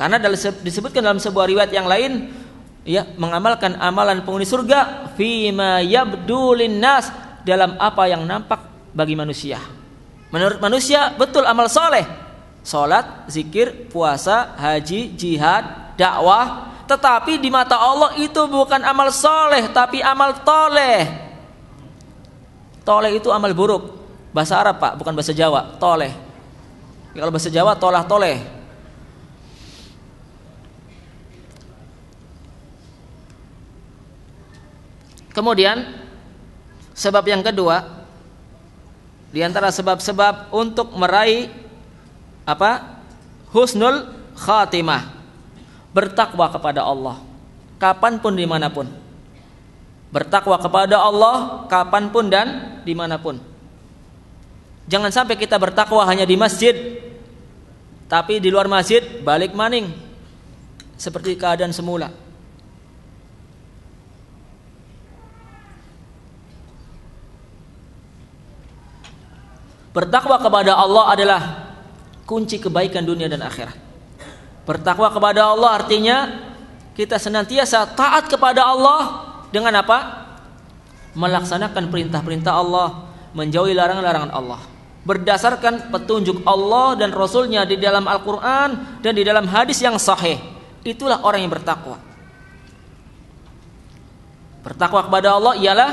Karena disebutkan dalam sebuah riwayat yang lain ya mengamalkan amalan penghuni surga fima yabdulin nas dalam apa yang nampak bagi manusia. Menurut manusia betul amal soleh, salat, zikir, puasa, haji, jihad, dakwah, tetapi di mata Allah itu bukan amal soleh tapi amal toleh. Toleh itu amal buruk. Bahasa Arab Pak, bukan bahasa Jawa. Toleh. Ya, kalau bahasa Jawa tolah toleh. Kemudian sebab yang kedua di antara sebab-sebab untuk meraih apa? husnul khatimah. Bertakwa kepada Allah kapanpun dimanapun. Bertakwa kepada Allah kapanpun dan dimanapun. Jangan sampai kita bertakwa hanya di masjid, tapi di luar masjid balik maning seperti keadaan semula. Bertakwa kepada Allah adalah kunci kebaikan dunia dan akhirat. Bertakwa kepada Allah artinya kita senantiasa taat kepada Allah dengan apa? Melaksanakan perintah-perintah Allah, menjauhi larangan-larangan Allah. Berdasarkan petunjuk Allah dan Rasulnya di dalam Al-Quran dan di dalam hadis yang sahih. Itulah orang yang bertakwa. Bertakwa kepada Allah ialah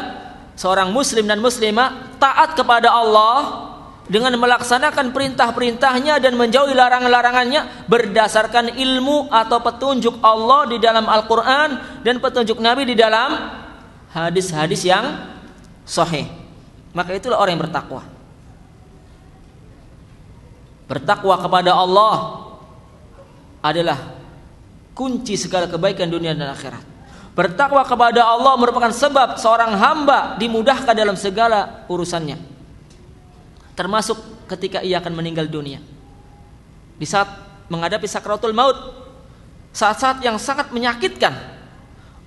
seorang muslim dan muslimah taat kepada Allah dengan melaksanakan perintah-perintahnya dan menjauhi larangan-larangannya berdasarkan ilmu atau petunjuk Allah di dalam Al-Quran dan petunjuk Nabi di dalam hadis-hadis yang sahih. Maka itulah orang yang bertakwa. Bertakwa kepada Allah adalah kunci segala kebaikan dunia dan akhirat. Bertakwa kepada Allah merupakan sebab seorang hamba dimudahkan dalam segala urusannya termasuk ketika ia akan meninggal dunia. Di saat menghadapi sakratul maut, saat-saat yang sangat menyakitkan.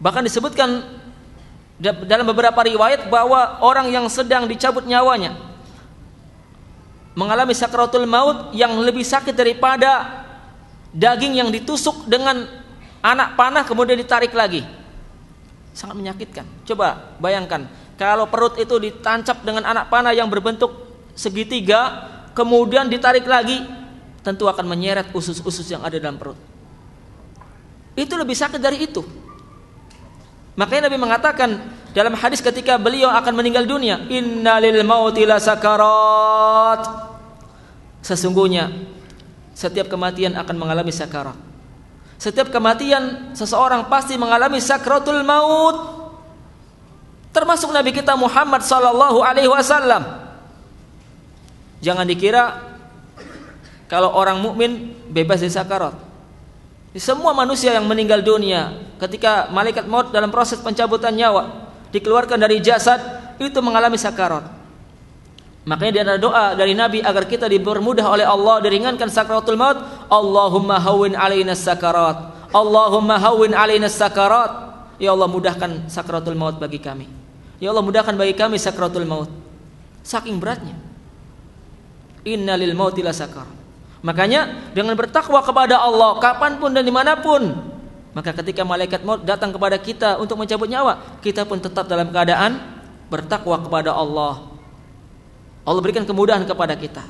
Bahkan disebutkan dalam beberapa riwayat bahwa orang yang sedang dicabut nyawanya mengalami sakratul maut yang lebih sakit daripada daging yang ditusuk dengan anak panah kemudian ditarik lagi. Sangat menyakitkan. Coba bayangkan kalau perut itu ditancap dengan anak panah yang berbentuk segitiga, kemudian ditarik lagi, tentu akan menyeret usus-usus yang ada dalam perut. Itu lebih sakit dari itu. Makanya Nabi mengatakan dalam hadis ketika beliau akan meninggal dunia, innalil mautila sakarat. Sesungguhnya setiap kematian akan mengalami sakarat. Setiap kematian seseorang pasti mengalami sakratul maut. Termasuk Nabi kita Muhammad sallallahu alaihi wasallam. Jangan dikira kalau orang mukmin bebas dari sakarat. Semua manusia yang meninggal dunia ketika malaikat maut dalam proses pencabutan nyawa dikeluarkan dari jasad itu mengalami sakarat. Makanya dia ada doa dari Nabi agar kita dipermudah oleh Allah diringankan sakaratul maut. Allahumma hawin alaina sakarat. Allahumma hawin alaina sakarat. Ya Allah mudahkan sakaratul maut bagi kami. Ya Allah mudahkan bagi kami sakaratul maut. Saking beratnya innalil mauti lasakar. Makanya dengan bertakwa kepada Allah kapanpun dan dimanapun maka ketika malaikat maut datang kepada kita untuk mencabut nyawa kita pun tetap dalam keadaan bertakwa kepada Allah. Allah berikan kemudahan kepada kita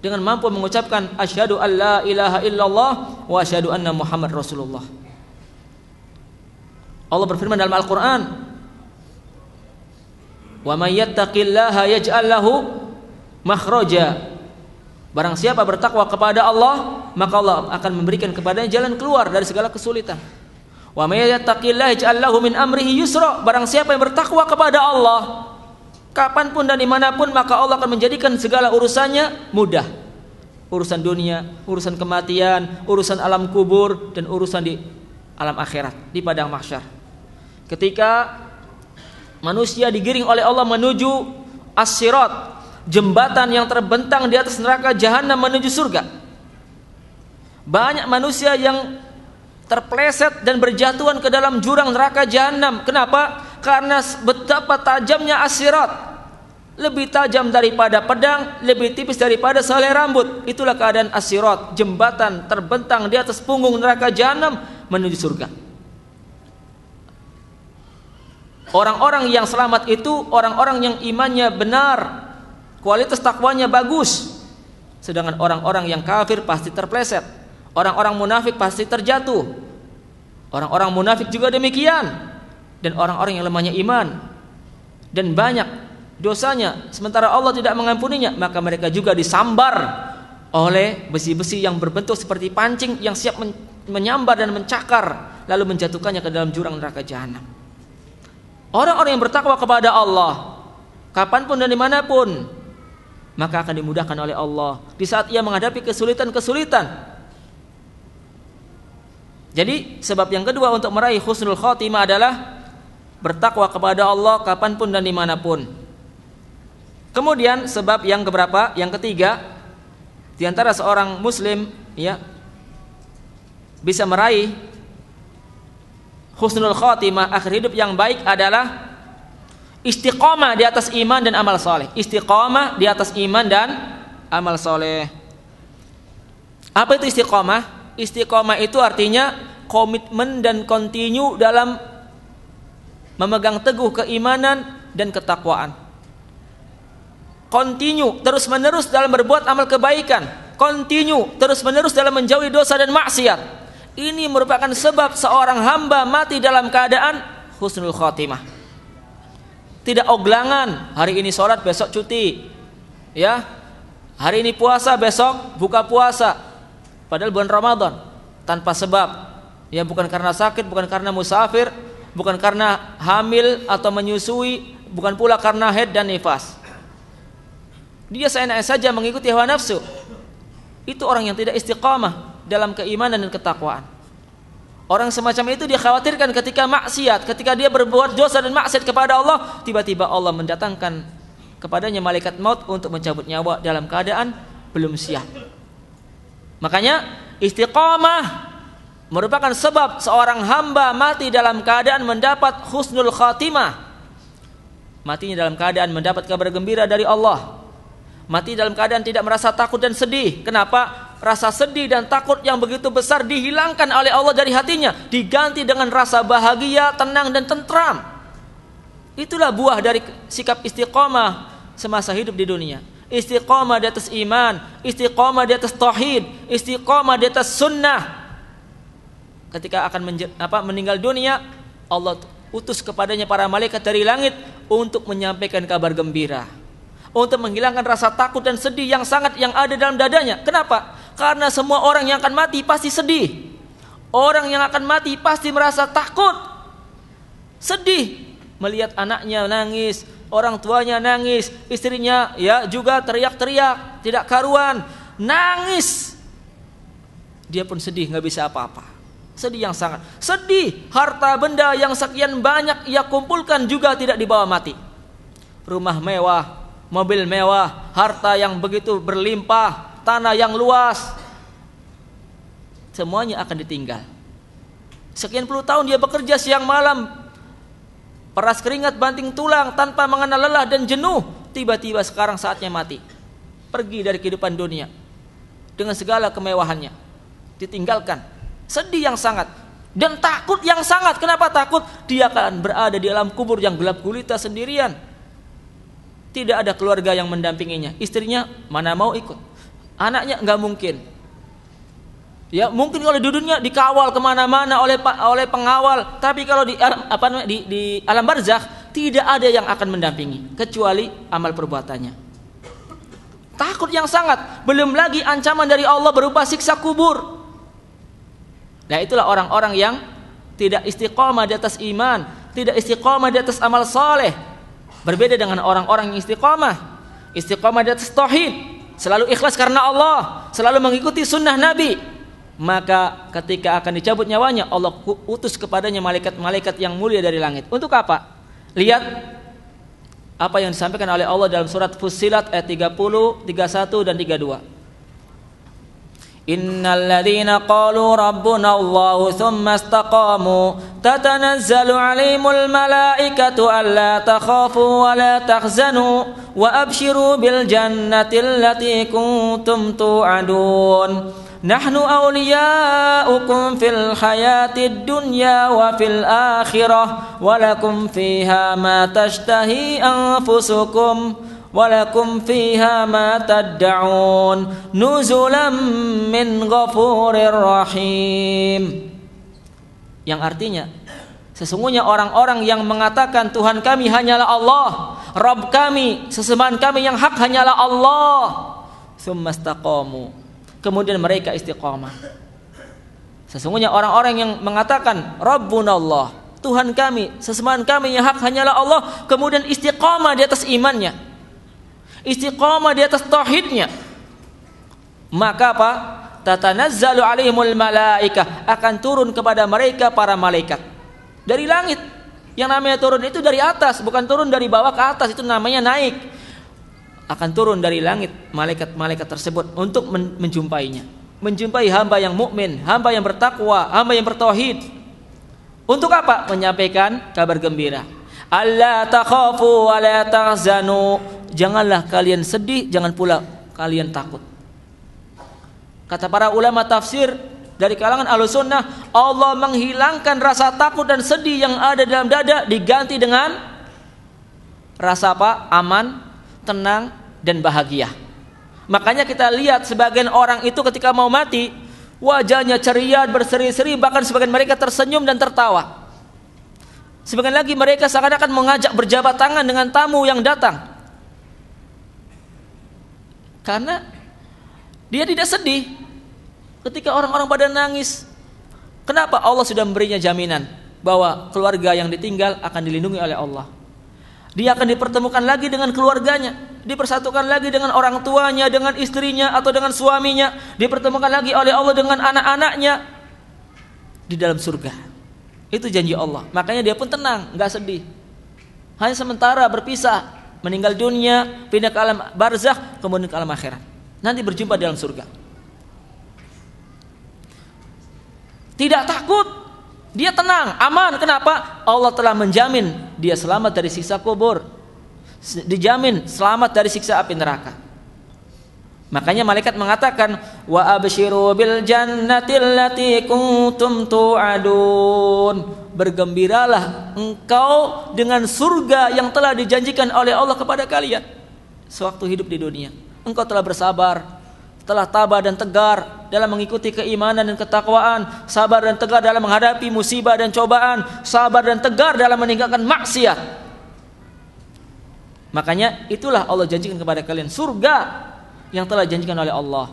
dengan mampu mengucapkan asyhadu alla ilaha illallah wa asyhadu anna muhammad rasulullah. Allah berfirman dalam Al-Qur'an, "Wa may yattaqillaha yaj'al makhraja Barang siapa bertakwa kepada Allah, maka Allah akan memberikan kepadanya jalan keluar dari segala kesulitan. Wa may yattaqillaha min amrihi yusra. Barang siapa yang bertakwa kepada Allah, kapanpun dan dimanapun maka Allah akan menjadikan segala urusannya mudah urusan dunia urusan kematian urusan alam kubur dan urusan di alam akhirat di padang mahsyar ketika manusia digiring oleh Allah menuju as-sirat jembatan yang terbentang di atas neraka jahanam menuju surga. Banyak manusia yang terpleset dan berjatuhan ke dalam jurang neraka jahanam. Kenapa? Karena betapa tajamnya asirat. Lebih tajam daripada pedang, lebih tipis daripada selai rambut. Itulah keadaan asirat, jembatan terbentang di atas punggung neraka jahanam menuju surga. Orang-orang yang selamat itu orang-orang yang imannya benar, Kualitas takwanya bagus. Sedangkan orang-orang yang kafir pasti terpleset. Orang-orang munafik pasti terjatuh. Orang-orang munafik juga demikian. Dan orang-orang yang lemahnya iman. Dan banyak dosanya. Sementara Allah tidak mengampuninya. Maka mereka juga disambar oleh besi-besi yang berbentuk seperti pancing yang siap men menyambar dan mencakar lalu menjatuhkannya ke dalam jurang neraka jahanam. Orang-orang yang bertakwa kepada Allah kapanpun dan dimanapun maka akan dimudahkan oleh Allah di saat ia menghadapi kesulitan-kesulitan. Jadi sebab yang kedua untuk meraih husnul khotimah adalah bertakwa kepada Allah kapanpun dan dimanapun. Kemudian sebab yang keberapa? Yang ketiga, diantara seorang muslim ya bisa meraih husnul khotimah akhir hidup yang baik adalah istiqomah di atas iman dan amal soleh istiqomah di atas iman dan amal soleh apa itu istiqomah istiqomah itu artinya komitmen dan kontinu dalam memegang teguh keimanan dan ketakwaan kontinu terus menerus dalam berbuat amal kebaikan kontinu terus menerus dalam menjauhi dosa dan maksiat ini merupakan sebab seorang hamba mati dalam keadaan husnul khotimah tidak oglangan hari ini sholat besok cuti ya hari ini puasa besok buka puasa padahal bulan Ramadan tanpa sebab ya bukan karena sakit bukan karena musafir bukan karena hamil atau menyusui bukan pula karena head dan nifas dia seenaknya saja mengikuti hawa nafsu itu orang yang tidak istiqamah dalam keimanan dan ketakwaan Orang semacam itu dikhawatirkan ketika maksiat, ketika dia berbuat dosa dan maksiat kepada Allah, tiba-tiba Allah mendatangkan kepadanya malaikat maut untuk mencabut nyawa dalam keadaan belum siap. Makanya istiqamah merupakan sebab seorang hamba mati dalam keadaan mendapat husnul khatimah. Matinya dalam keadaan mendapat kabar gembira dari Allah. Mati dalam keadaan tidak merasa takut dan sedih. Kenapa? rasa sedih dan takut yang begitu besar dihilangkan oleh Allah dari hatinya, diganti dengan rasa bahagia, tenang dan tentram. Itulah buah dari sikap istiqomah semasa hidup di dunia. Istiqomah di atas iman, istiqomah di atas tauhid, istiqomah di atas sunnah. Ketika akan apa, meninggal dunia, Allah utus kepadanya para malaikat dari langit untuk menyampaikan kabar gembira untuk menghilangkan rasa takut dan sedih yang sangat yang ada dalam dadanya. Kenapa? Karena semua orang yang akan mati pasti sedih. Orang yang akan mati pasti merasa takut. Sedih melihat anaknya nangis, orang tuanya nangis, istrinya ya juga teriak-teriak, tidak karuan, nangis. Dia pun sedih, nggak bisa apa-apa. Sedih yang sangat. Sedih, harta benda yang sekian banyak ia kumpulkan juga tidak dibawa mati. Rumah mewah, mobil mewah, harta yang begitu berlimpah, tanah yang luas, semuanya akan ditinggal. Sekian puluh tahun dia bekerja siang malam, peras keringat banting tulang tanpa mengenal lelah dan jenuh, tiba-tiba sekarang saatnya mati. Pergi dari kehidupan dunia dengan segala kemewahannya, ditinggalkan. Sedih yang sangat dan takut yang sangat. Kenapa takut? Dia akan berada di alam kubur yang gelap gulita sendirian. Tidak ada keluarga yang mendampinginya. Istrinya mana mau ikut? Anaknya nggak mungkin. Ya mungkin kalau di dunia dikawal kemana-mana oleh oleh pengawal, tapi kalau di apa namanya di, di alam barzakh tidak ada yang akan mendampingi kecuali amal perbuatannya. Takut yang sangat, belum lagi ancaman dari Allah berupa siksa kubur. Nah itulah orang-orang yang tidak istiqomah di atas iman, tidak istiqomah di atas amal soleh. Berbeda dengan orang-orang yang istiqomah, istiqomah di atas tohid selalu ikhlas karena Allah, selalu mengikuti sunnah Nabi, maka ketika akan dicabut nyawanya, Allah utus kepadanya malaikat-malaikat yang mulia dari langit. Untuk apa? Lihat apa yang disampaikan oleh Allah dalam surat Fusilat ayat 30, 31 dan 32. إن الذين قالوا ربنا الله ثم استقاموا تتنزل عليهم الملائكة ألا تخافوا ولا تحزنوا وأبشروا بالجنة التي كنتم توعدون نحن أولياؤكم في الحياة الدنيا وفي الآخرة ولكم فيها ما تشتهي أنفسكم ولكم فيها ما تدعون نزلا من غفور رحيم yang artinya sesungguhnya orang-orang yang mengatakan Tuhan kami hanyalah Allah Rob kami sesembahan kami yang hak hanyalah Allah summastaqamu kemudian mereka istiqomah sesungguhnya orang-orang yang mengatakan Rabbunallah Tuhan kami sesembahan kami yang hak hanyalah Allah kemudian istiqomah di atas imannya istiqomah di atas tauhidnya maka apa tatanazzalu alaihimul malaikah akan turun kepada mereka para malaikat dari langit yang namanya turun itu dari atas bukan turun dari bawah ke atas itu namanya naik akan turun dari langit malaikat-malaikat tersebut untuk menjumpainya menjumpai hamba yang mukmin hamba yang bertakwa hamba yang bertauhid untuk apa menyampaikan kabar gembira Allah takhafu wa la tahzanu janganlah kalian sedih jangan pula kalian takut kata para ulama tafsir dari kalangan alusunnah Allah menghilangkan rasa takut dan sedih yang ada dalam dada diganti dengan rasa apa aman tenang dan bahagia makanya kita lihat sebagian orang itu ketika mau mati wajahnya ceria berseri-seri bahkan sebagian mereka tersenyum dan tertawa Sebagian lagi mereka seakan-akan mengajak berjabat tangan dengan tamu yang datang. Karena dia tidak sedih ketika orang-orang pada nangis. Kenapa Allah sudah memberinya jaminan bahwa keluarga yang ditinggal akan dilindungi oleh Allah. Dia akan dipertemukan lagi dengan keluarganya, dipersatukan lagi dengan orang tuanya, dengan istrinya atau dengan suaminya, dipertemukan lagi oleh Allah dengan anak-anaknya di dalam surga. Itu janji Allah. Makanya dia pun tenang, nggak sedih. Hanya sementara berpisah, meninggal dunia, pindah ke alam barzakh, kemudian ke alam akhirat. Nanti berjumpa di alam surga. Tidak takut, dia tenang, aman. Kenapa? Allah telah menjamin dia selamat dari siksa kubur. Dijamin selamat dari siksa api neraka. Makanya malaikat mengatakan wa abshiru bil jannati allati kuntum tu'adun. Bergembiralah engkau dengan surga yang telah dijanjikan oleh Allah kepada kalian sewaktu hidup di dunia. Engkau telah bersabar, telah tabah dan tegar dalam mengikuti keimanan dan ketakwaan, sabar dan tegar dalam menghadapi musibah dan cobaan, sabar dan tegar dalam meninggalkan maksiat. Makanya itulah Allah janjikan kepada kalian surga yang telah dijanjikan oleh Allah.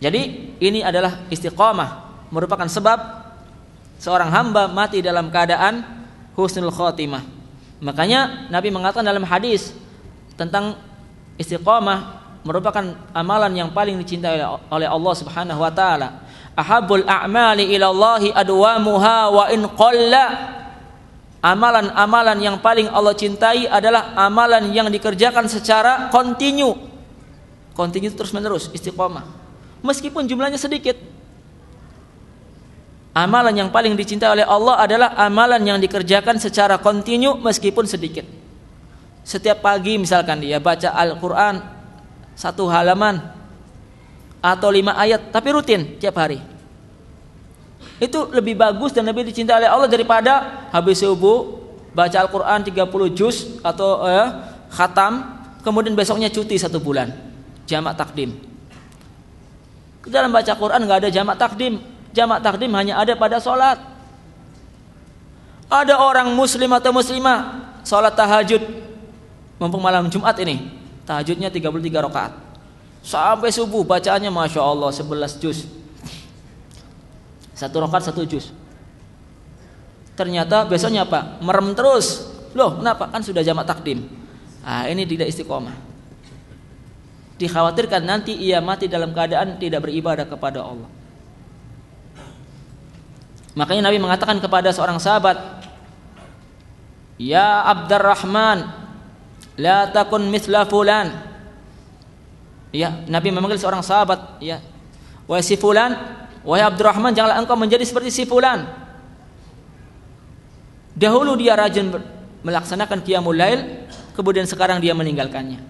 Jadi ini adalah istiqomah merupakan sebab seorang hamba mati dalam keadaan husnul khotimah. Makanya Nabi mengatakan dalam hadis tentang istiqomah merupakan amalan yang paling dicintai oleh Allah Subhanahu wa taala. Ahabul a'mali ila Allahi adwamuha wa in qalla Amalan-amalan yang paling Allah cintai adalah amalan yang dikerjakan secara kontinu. Kontinu terus menerus, istiqomah. Meskipun jumlahnya sedikit. Amalan yang paling dicintai oleh Allah adalah amalan yang dikerjakan secara kontinu meskipun sedikit. Setiap pagi misalkan dia baca Al-Quran satu halaman atau lima ayat tapi rutin tiap hari itu lebih bagus dan lebih dicintai oleh Allah daripada habis subuh baca Al-Qur'an 30 juz atau eh, khatam kemudian besoknya cuti satu bulan jamak takdim dalam baca Quran nggak ada jamak takdim jamak takdim hanya ada pada sholat ada orang muslim atau muslimah sholat tahajud mumpung malam Jumat ini tahajudnya 33 rakaat sampai subuh bacaannya Masya Allah 11 juz satu rokat satu jus, Ternyata besoknya apa? Merem terus. Loh, kenapa? Kan sudah jamak takdim. Ah, ini tidak istiqomah. Dikhawatirkan nanti ia mati dalam keadaan tidak beribadah kepada Allah. Makanya Nabi mengatakan kepada seorang sahabat, "Ya Abdurrahman, la takun misla fulan." Ya, Nabi memanggil seorang sahabat, ya. Wa si fulan Wahai Abdurrahman janganlah engkau menjadi seperti si fulan. Dahulu dia rajin melaksanakan qiyamul lail, kemudian sekarang dia meninggalkannya.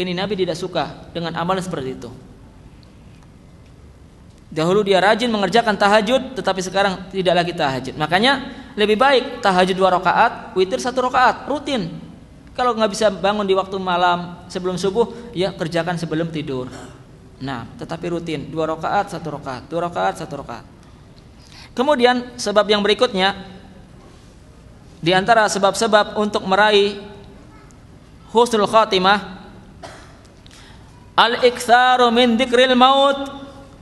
Ini Nabi tidak suka dengan amalan seperti itu. Dahulu dia rajin mengerjakan tahajud, tetapi sekarang tidak lagi tahajud. Makanya lebih baik tahajud dua rakaat, witir satu rakaat, rutin. Kalau nggak bisa bangun di waktu malam sebelum subuh, ya kerjakan sebelum tidur. Nah, tetapi rutin dua rakaat satu rakaat, dua rakaat satu rakaat. Kemudian sebab yang berikutnya di antara sebab-sebab untuk meraih husnul khatimah al iktharu min dzikril maut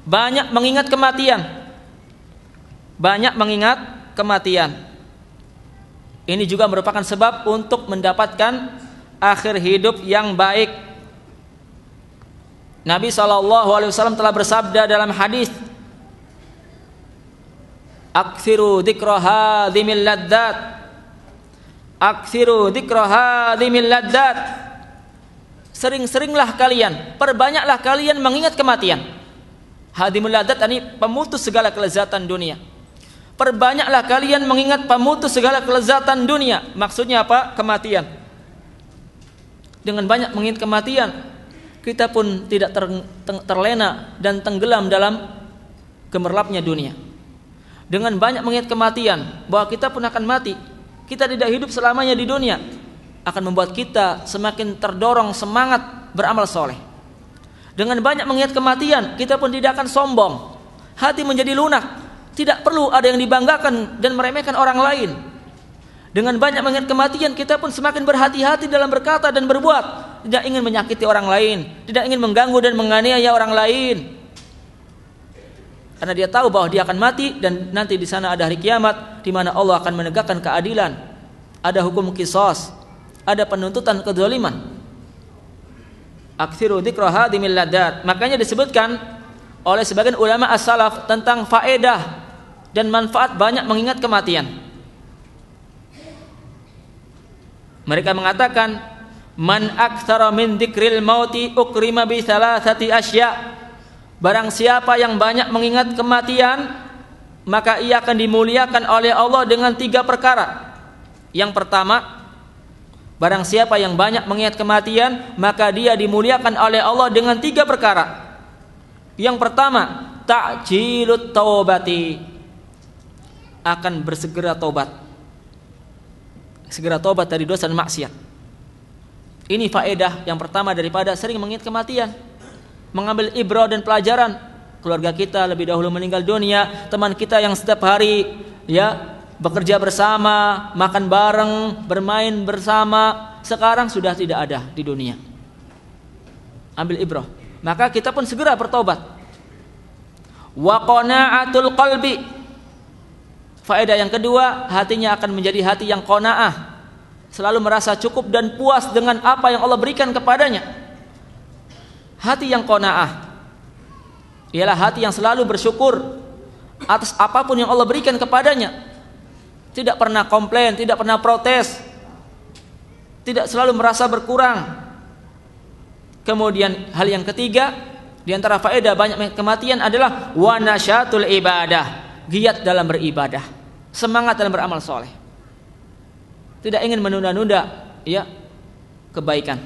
banyak mengingat kematian banyak mengingat kematian ini juga merupakan sebab untuk mendapatkan akhir hidup yang baik Nabi saw telah bersabda dalam hadis Aksiru dikroha hadhimil laddat Aksiru dzikra hadhimil laddat Sering-seringlah kalian, perbanyaklah kalian mengingat kematian. Hadimul laddat ini pemutus segala kelezatan dunia. Perbanyaklah kalian mengingat pemutus segala kelezatan dunia. Maksudnya apa? Kematian. Dengan banyak mengingat kematian, kita pun tidak ter, terlena dan tenggelam dalam gemerlapnya dunia. Dengan banyak mengingat kematian, bahwa kita pun akan mati, kita tidak hidup selamanya di dunia, akan membuat kita semakin terdorong semangat beramal soleh. Dengan banyak mengingat kematian, kita pun tidak akan sombong. Hati menjadi lunak, tidak perlu ada yang dibanggakan dan meremehkan orang lain. Dengan banyak mengingat kematian, kita pun semakin berhati-hati dalam berkata dan berbuat, tidak ingin menyakiti orang lain, tidak ingin mengganggu dan menganiaya orang lain. Karena dia tahu bahwa dia akan mati dan nanti di sana ada hari kiamat di mana Allah akan menegakkan keadilan. Ada hukum kisos, ada penuntutan kezaliman. dimiladat Makanya disebutkan oleh sebagian ulama as-salaf tentang faedah dan manfaat banyak mengingat kematian. Mereka mengatakan Man aktsara min dzikril mauti ukrima bi salasati asya. Barang siapa yang banyak mengingat kematian, maka ia akan dimuliakan oleh Allah dengan tiga perkara. Yang pertama, barang siapa yang banyak mengingat kematian, maka dia dimuliakan oleh Allah dengan tiga perkara. Yang pertama, ta'jilut taubati akan bersegera taubat. Segera taubat dari dosa dan maksiat. Ini faedah yang pertama daripada sering mengingat kematian. Mengambil ibro dan pelajaran. Keluarga kita lebih dahulu meninggal dunia. Teman kita yang setiap hari ya bekerja bersama, makan bareng, bermain bersama. Sekarang sudah tidak ada di dunia. Ambil ibro. Maka kita pun segera bertobat. Wa qona'atul qalbi. Faedah yang kedua, hatinya akan menjadi hati yang konaah selalu merasa cukup dan puas dengan apa yang Allah berikan kepadanya. Hati yang kona'ah ialah hati yang selalu bersyukur atas apapun yang Allah berikan kepadanya. Tidak pernah komplain, tidak pernah protes, tidak selalu merasa berkurang. Kemudian hal yang ketiga di antara faedah banyak kematian adalah wanasyatul ibadah, giat dalam beribadah, semangat dalam beramal soleh tidak ingin menunda-nunda ya kebaikan.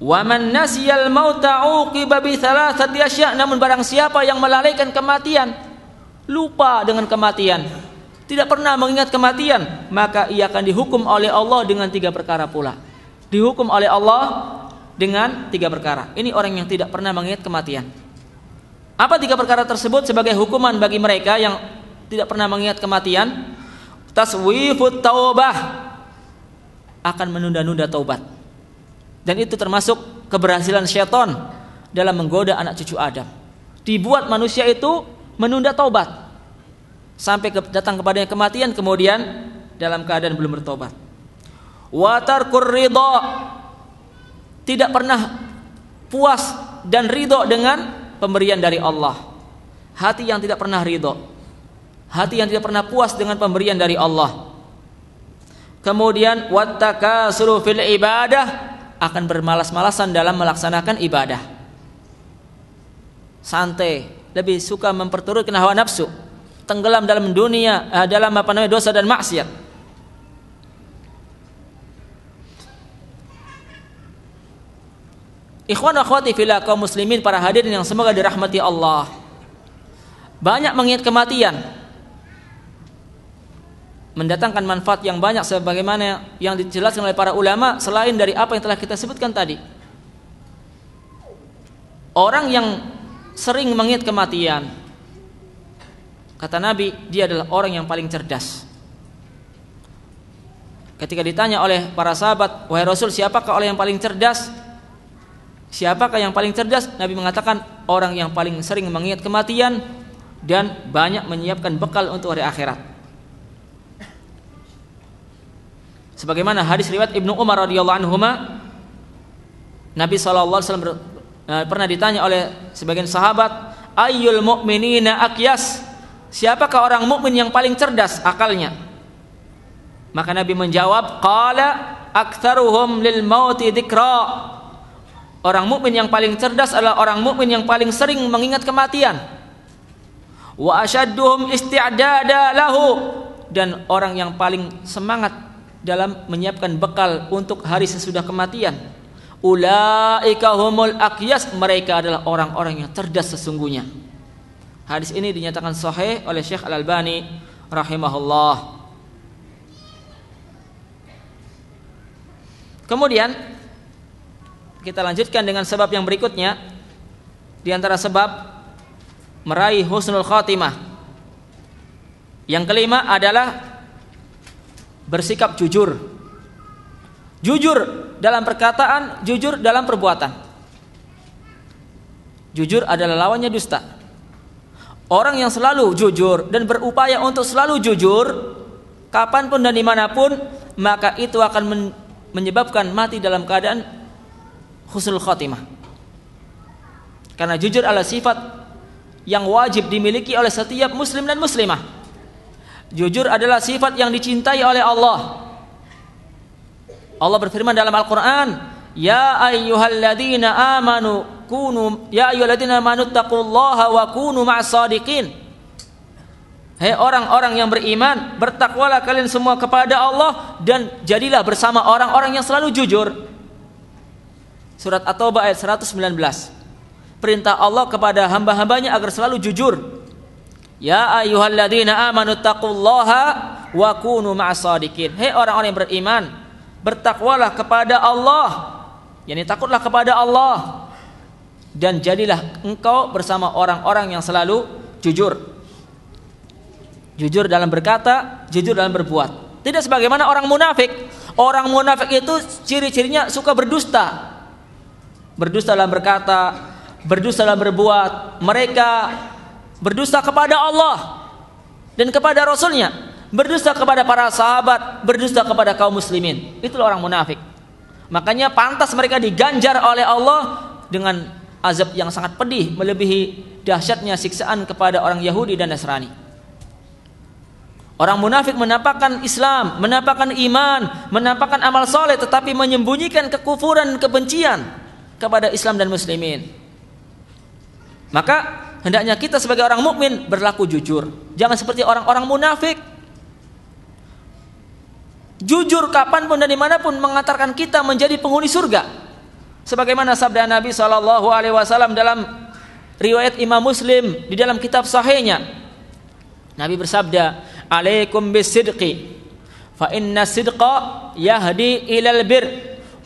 Waman nasiyal mauta kibabi salah thalathati namun barang siapa yang melalaikan kematian lupa dengan kematian tidak pernah mengingat kematian maka ia akan dihukum oleh Allah dengan tiga perkara pula dihukum oleh Allah dengan tiga perkara ini orang yang tidak pernah mengingat kematian apa tiga perkara tersebut sebagai hukuman bagi mereka yang tidak pernah mengingat kematian taswifut taubah akan menunda-nunda taubat. Dan itu termasuk keberhasilan syaitan dalam menggoda anak cucu Adam. Dibuat manusia itu menunda taubat sampai ke, datang kepadanya kematian kemudian dalam keadaan belum bertobat. Watar kurido tidak pernah puas dan ridho dengan pemberian dari Allah. Hati yang tidak pernah ridho hati yang tidak pernah puas dengan pemberian dari Allah. Kemudian wataka fil ibadah akan bermalas-malasan dalam melaksanakan ibadah. Santai, lebih suka memperturutkan hawa nafsu, tenggelam dalam dunia eh, dalam apa namanya dosa dan maksiat. Ikhwan akhwati fila kaum muslimin para hadirin yang semoga dirahmati Allah. Banyak mengingat kematian, mendatangkan manfaat yang banyak sebagaimana yang dijelaskan oleh para ulama selain dari apa yang telah kita sebutkan tadi. Orang yang sering mengingat kematian kata Nabi dia adalah orang yang paling cerdas. Ketika ditanya oleh para sahabat, "Wahai Rasul, siapakah orang yang paling cerdas?" Siapakah yang paling cerdas? Nabi mengatakan orang yang paling sering mengingat kematian dan banyak menyiapkan bekal untuk hari akhirat. sebagaimana hadis riwayat Ibnu Umar radhiyallahu anhu, Nabi saw e, pernah ditanya oleh sebagian sahabat ayyul mu'minina akyas siapakah orang mukmin yang paling cerdas akalnya maka Nabi menjawab Kala aktsaruhum lil mauti dikra. orang mukmin yang paling cerdas adalah orang mukmin yang paling sering mengingat kematian wa asyadduhum isti'dada lahu dan orang yang paling semangat dalam menyiapkan bekal untuk hari sesudah kematian. Ulaika humul aqyas, mereka adalah orang-orang yang cerdas sesungguhnya. Hadis ini dinyatakan sahih oleh Syekh Al-Albani rahimahullah. Kemudian kita lanjutkan dengan sebab yang berikutnya di antara sebab meraih husnul khatimah. Yang kelima adalah bersikap jujur. Jujur dalam perkataan, jujur dalam perbuatan. Jujur adalah lawannya dusta. Orang yang selalu jujur dan berupaya untuk selalu jujur, kapanpun dan dimanapun, maka itu akan menyebabkan mati dalam keadaan husnul khotimah. Karena jujur adalah sifat yang wajib dimiliki oleh setiap muslim dan muslimah. Jujur adalah sifat yang dicintai oleh Allah. Allah berfirman dalam Al-Qur'an, "Ya ayyuhalladzina amanu kunu ya ayyuhalladzina amanu wa kunu maas Hei orang-orang yang beriman, bertakwalah kalian semua kepada Allah dan jadilah bersama orang-orang yang selalu jujur. Surat At-Taubah ayat 119. Perintah Allah kepada hamba-hambanya agar selalu jujur Ya ayyuhalladzina amanu taqullaha wa kunu maasadikin. Hei orang-orang yang beriman, bertakwalah kepada Allah. Yani takutlah kepada Allah dan jadilah engkau bersama orang-orang yang selalu jujur. Jujur dalam berkata, jujur dalam berbuat. Tidak sebagaimana orang munafik. Orang munafik itu ciri-cirinya suka berdusta. Berdusta dalam berkata, berdusta dalam berbuat. Mereka berdusta kepada Allah dan kepada Rasulnya berdusta kepada para sahabat berdusta kepada kaum muslimin itulah orang munafik makanya pantas mereka diganjar oleh Allah dengan azab yang sangat pedih melebihi dahsyatnya siksaan kepada orang Yahudi dan Nasrani Orang munafik menampakkan Islam, menampakkan iman, menampakkan amal soleh, tetapi menyembunyikan kekufuran, kebencian kepada Islam dan Muslimin. Maka hendaknya kita sebagai orang mukmin berlaku jujur. Jangan seperti orang-orang munafik. Jujur kapanpun dan dimanapun mengantarkan kita menjadi penghuni surga. Sebagaimana sabda Nabi Shallallahu Alaihi Wasallam dalam riwayat Imam Muslim di dalam kitab sahihnya, Nabi bersabda, "Alaikum bisidqi, fa inna sidqa yahdi ilal bir."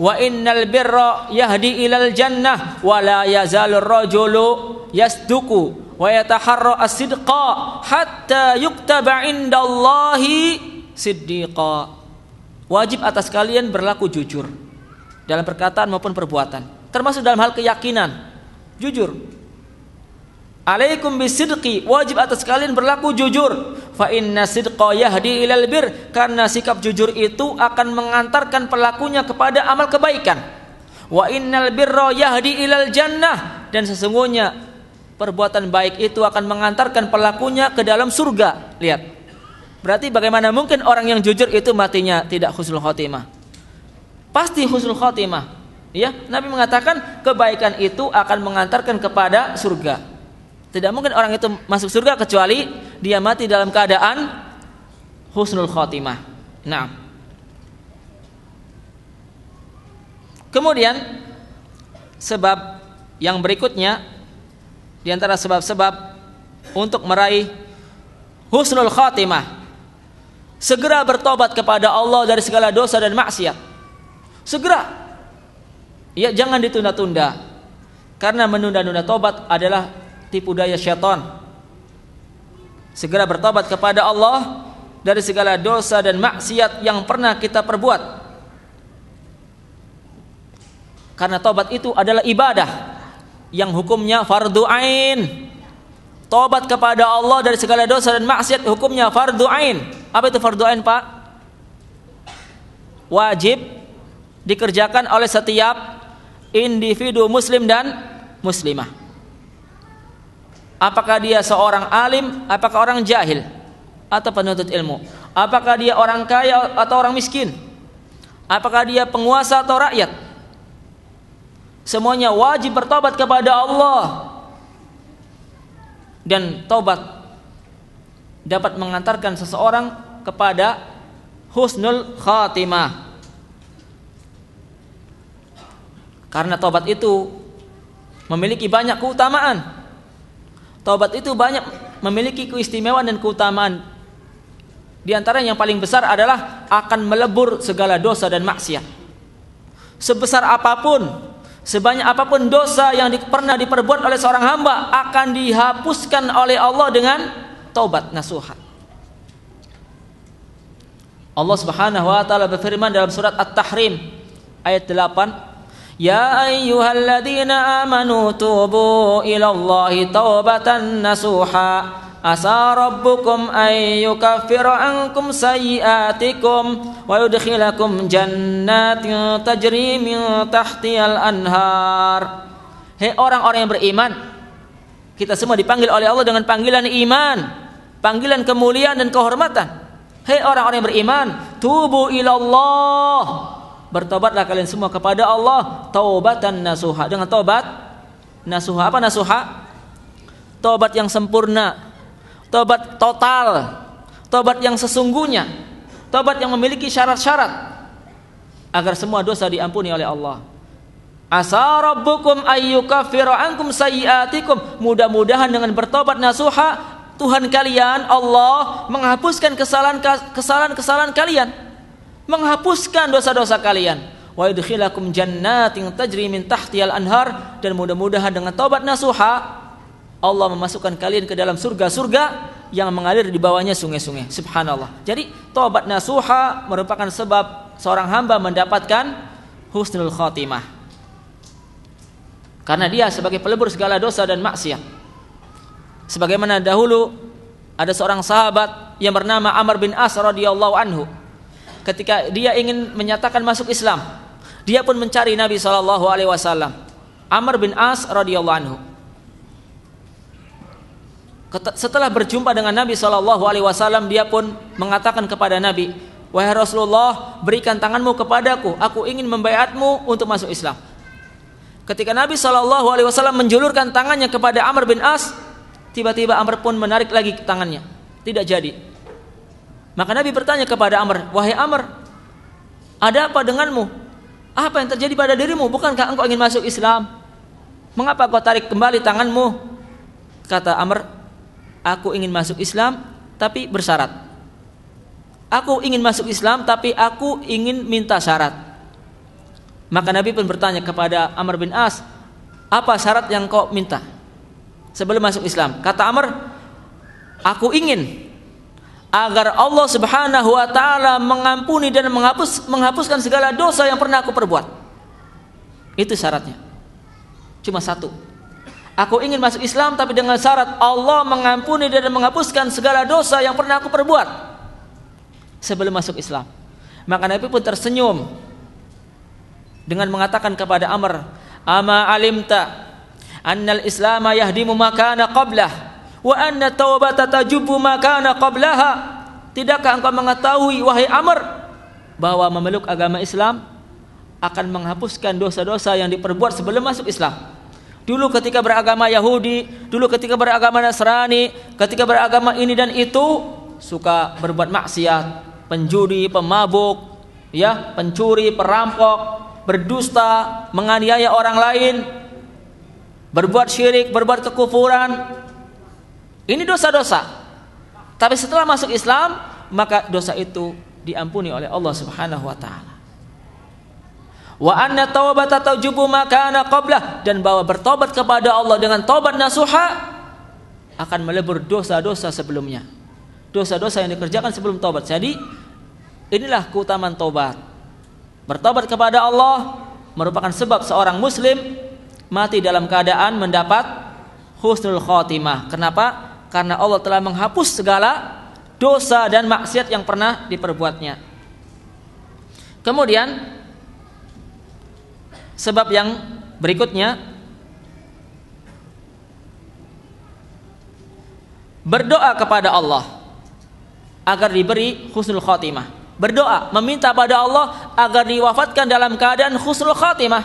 wa innal birra yahdi ilal jannah wa la yazalur rajulu yasduku wa yataharra as-sidqa hatta yuktaba indallahi siddiqa wajib atas kalian berlaku jujur dalam perkataan maupun perbuatan termasuk dalam hal keyakinan jujur Alaikum bisidqi wajib atas kalian berlaku jujur. Fa inna sidqa yahdi ilal bir karena sikap jujur itu akan mengantarkan pelakunya kepada amal kebaikan. Wa innal birra yahdi ilal jannah dan sesungguhnya perbuatan baik itu akan mengantarkan pelakunya ke dalam surga. Lihat. Berarti bagaimana mungkin orang yang jujur itu matinya tidak husnul khotimah? Pasti husnul khotimah. Ya, Nabi mengatakan kebaikan itu akan mengantarkan kepada surga. Tidak mungkin orang itu masuk surga kecuali dia mati dalam keadaan husnul khotimah. Nah. Kemudian sebab yang berikutnya di antara sebab-sebab untuk meraih husnul khotimah segera bertobat kepada Allah dari segala dosa dan maksiat. Segera. Ya jangan ditunda-tunda. Karena menunda-nunda tobat adalah tipu daya syaitan. Segera bertobat kepada Allah dari segala dosa dan maksiat yang pernah kita perbuat. Karena tobat itu adalah ibadah yang hukumnya fardu ain. Tobat kepada Allah dari segala dosa dan maksiat hukumnya fardu ain. Apa itu fardu ain, Pak? Wajib dikerjakan oleh setiap individu muslim dan muslimah. Apakah dia seorang alim, apakah orang jahil atau penuntut ilmu? Apakah dia orang kaya atau orang miskin? Apakah dia penguasa atau rakyat? Semuanya wajib bertobat kepada Allah. Dan tobat dapat mengantarkan seseorang kepada husnul khatimah. Karena tobat itu memiliki banyak keutamaan. Taubat itu banyak memiliki keistimewaan dan keutamaan. Di antara yang paling besar adalah akan melebur segala dosa dan maksiat. Sebesar apapun, sebanyak apapun dosa yang di, pernah diperbuat oleh seorang hamba akan dihapuskan oleh Allah dengan taubat nasuhat. Allah Subhanahu wa taala berfirman dalam surat At-Tahrim ayat 8 يا أيها الذين آمنوا توبوا إلى الله توبة نصوحا عسى ربكم أن يكفر عنكم سيئاتكم ويدخلكم جنات تجري من تحتها الأنهار Hei orang-orang yang beriman Kita semua dipanggil oleh Allah dengan panggilan iman Panggilan kemuliaan dan kehormatan Hei orang-orang yang beriman Tubuh ilallah bertobatlah kalian semua kepada Allah taubatan nasuha dengan taubat nasuha apa nasuha taubat yang sempurna taubat total taubat yang sesungguhnya taubat yang memiliki syarat-syarat agar semua dosa diampuni oleh Allah asa rabbukum ankum mudah-mudahan dengan bertobat nasuha Tuhan kalian Allah menghapuskan kesalahan kesalahan kesalahan kalian menghapuskan dosa-dosa kalian wa yudkhilakum jannatin tajri min tahtiyal anhar dan mudah-mudahan dengan taubat nasuha Allah memasukkan kalian ke dalam surga-surga yang mengalir di bawahnya sungai-sungai. Subhanallah. Jadi taubat nasuha merupakan sebab seorang hamba mendapatkan husnul khotimah. Karena dia sebagai pelebur segala dosa dan maksiat. Sebagaimana dahulu ada seorang sahabat yang bernama Amr bin As radhiyallahu anhu ketika dia ingin menyatakan masuk Islam dia pun mencari Nabi Shallallahu Alaihi Wasallam Amr bin As radhiyallahu anhu setelah berjumpa dengan Nabi Shallallahu Alaihi Wasallam dia pun mengatakan kepada Nabi wahai Rasulullah berikan tanganmu kepadaku aku ingin membayatmu untuk masuk Islam ketika Nabi Shallallahu Alaihi Wasallam menjulurkan tangannya kepada Amr bin As tiba-tiba Amr pun menarik lagi tangannya tidak jadi maka Nabi bertanya kepada Amr, "Wahai Amr, ada apa denganmu? Apa yang terjadi pada dirimu? Bukankah engkau ingin masuk Islam? Mengapa kau tarik kembali tanganmu?" Kata Amr, "Aku ingin masuk Islam tapi bersyarat. Aku ingin masuk Islam tapi aku ingin minta syarat." Maka Nabi pun bertanya kepada Amr bin As, "Apa syarat yang kau minta?" Sebelum masuk Islam, kata Amr, "Aku ingin agar Allah Subhanahu wa taala mengampuni dan menghapus menghapuskan segala dosa yang pernah aku perbuat. Itu syaratnya. Cuma satu. Aku ingin masuk Islam tapi dengan syarat Allah mengampuni dan menghapuskan segala dosa yang pernah aku perbuat sebelum masuk Islam. Maka Nabi pun tersenyum dengan mengatakan kepada Amr, "Ama alimta annal Islam yahdimu makana qablah?" wa anna taubata tajubu makana qablaha tidakkah engkau mengetahui wahai Amr bahwa memeluk agama Islam akan menghapuskan dosa-dosa yang diperbuat sebelum masuk Islam dulu ketika beragama Yahudi dulu ketika beragama Nasrani ketika beragama ini dan itu suka berbuat maksiat penjudi pemabuk ya pencuri perampok berdusta menganiaya orang lain berbuat syirik berbuat kekufuran ini dosa-dosa. Tapi setelah masuk Islam, maka dosa itu diampuni oleh Allah Subhanahu wa taala. Wa anna taubata taujubu makana qablah dan bahwa bertobat kepada Allah dengan tobat nasuha akan melebur dosa-dosa sebelumnya. Dosa-dosa yang dikerjakan sebelum tobat. Jadi inilah keutamaan tobat. Bertobat kepada Allah merupakan sebab seorang muslim mati dalam keadaan mendapat husnul khotimah. Kenapa? karena Allah telah menghapus segala dosa dan maksiat yang pernah diperbuatnya. Kemudian sebab yang berikutnya berdoa kepada Allah agar diberi husnul khotimah. Berdoa meminta pada Allah agar diwafatkan dalam keadaan husnul khotimah.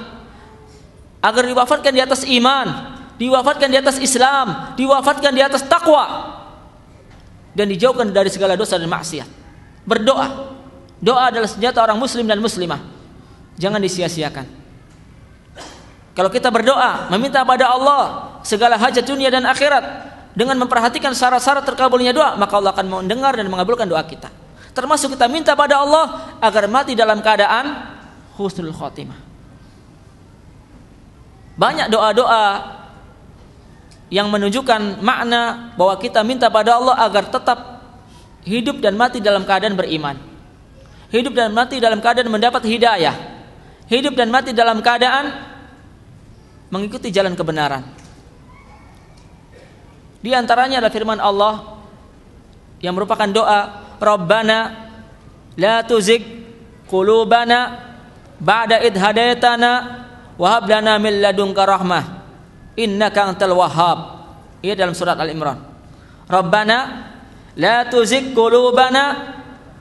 Agar diwafatkan di atas iman, diwafatkan di atas Islam, diwafatkan di atas takwa dan dijauhkan dari segala dosa dan maksiat. Berdoa. Doa adalah senjata orang muslim dan muslimah. Jangan disia-siakan. Kalau kita berdoa, meminta pada Allah segala hajat dunia dan akhirat dengan memperhatikan syarat-syarat terkabulnya doa, maka Allah akan mendengar dan mengabulkan doa kita. Termasuk kita minta pada Allah agar mati dalam keadaan husnul khotimah. Banyak doa-doa yang menunjukkan makna bahwa kita minta pada Allah agar tetap hidup dan mati dalam keadaan beriman. Hidup dan mati dalam keadaan mendapat hidayah. Hidup dan mati dalam keadaan mengikuti jalan kebenaran. Di antaranya adalah firman Allah yang merupakan doa, "Rabbana la tuzigh qulubana ba'da id hadaitana wa hab lana min ladunka rahmah." innaka antal wahhab ia dalam surat al imran rabbana la tuzigh qulubana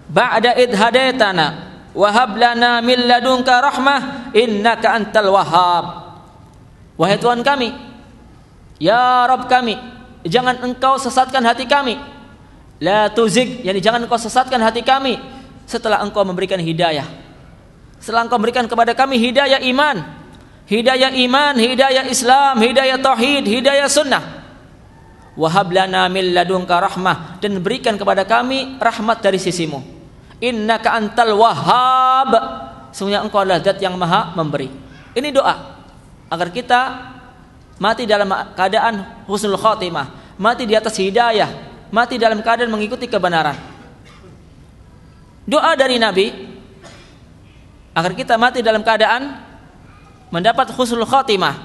ba'da id hadaitana wa hab lana min ladunka rahmah innaka antal wahhab wahai tuhan kami ya rab kami jangan engkau sesatkan hati kami la tuzigh jadi jangan engkau sesatkan hati kami setelah engkau memberikan hidayah setelah engkau berikan kepada kami hidayah iman hidayah iman, hidayah Islam, hidayah tauhid, hidayah sunnah. Wahab lana min ladunka rahmah dan berikan kepada kami rahmat dari sisimu. Innaka antal wahhab. semuanya engkau adalah zat yang maha memberi. Ini doa agar kita mati dalam keadaan husnul khotimah, mati di atas hidayah, mati dalam keadaan mengikuti kebenaran. Doa dari Nabi agar kita mati dalam keadaan mendapat khusnul khotimah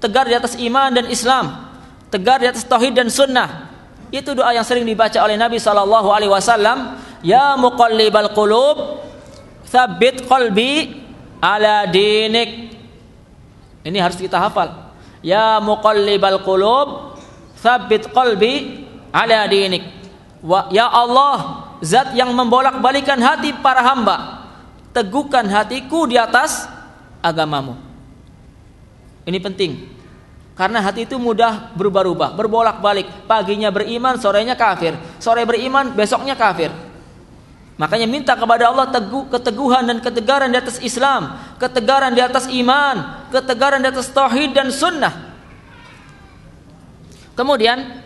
tegar di atas iman dan Islam tegar di atas tauhid dan sunnah itu doa yang sering dibaca oleh Nabi Shallallahu Alaihi Wasallam ya muqallibal qulub thabit qalbi ala dinik ini harus kita hafal ya muqallibal qulub thabit qalbi ala dinik wa ya Allah zat yang membolak-balikan hati para hamba teguhkan hatiku di atas agamamu ini penting. Karena hati itu mudah berubah-ubah, berbolak-balik. Paginya beriman, sorenya kafir. Sore beriman, besoknya kafir. Makanya minta kepada Allah teguh, keteguhan dan ketegaran di atas Islam, ketegaran di atas iman, ketegaran di atas tauhid dan sunnah. Kemudian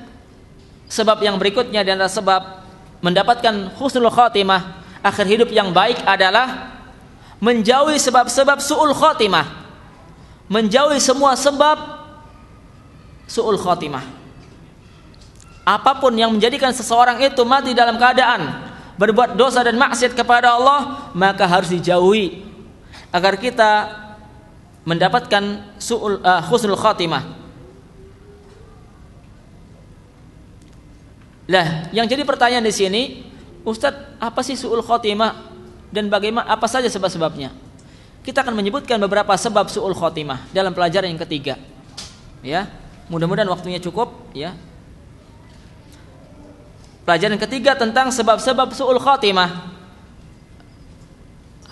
sebab yang berikutnya di antara sebab mendapatkan khusnul khotimah, akhir hidup yang baik adalah menjauhi sebab-sebab suul khotimah menjauhi semua sebab suul khotimah apapun yang menjadikan seseorang itu mati dalam keadaan berbuat dosa dan maksiat kepada Allah maka harus dijauhi agar kita mendapatkan suul uh, husnul khotimah Lah, yang jadi pertanyaan di sini, Ustadz, apa sih suul khotimah dan bagaimana apa saja sebab-sebabnya? kita akan menyebutkan beberapa sebab suul khotimah dalam pelajaran yang ketiga. Ya, mudah-mudahan waktunya cukup ya. Pelajaran ketiga tentang sebab-sebab suul khotimah.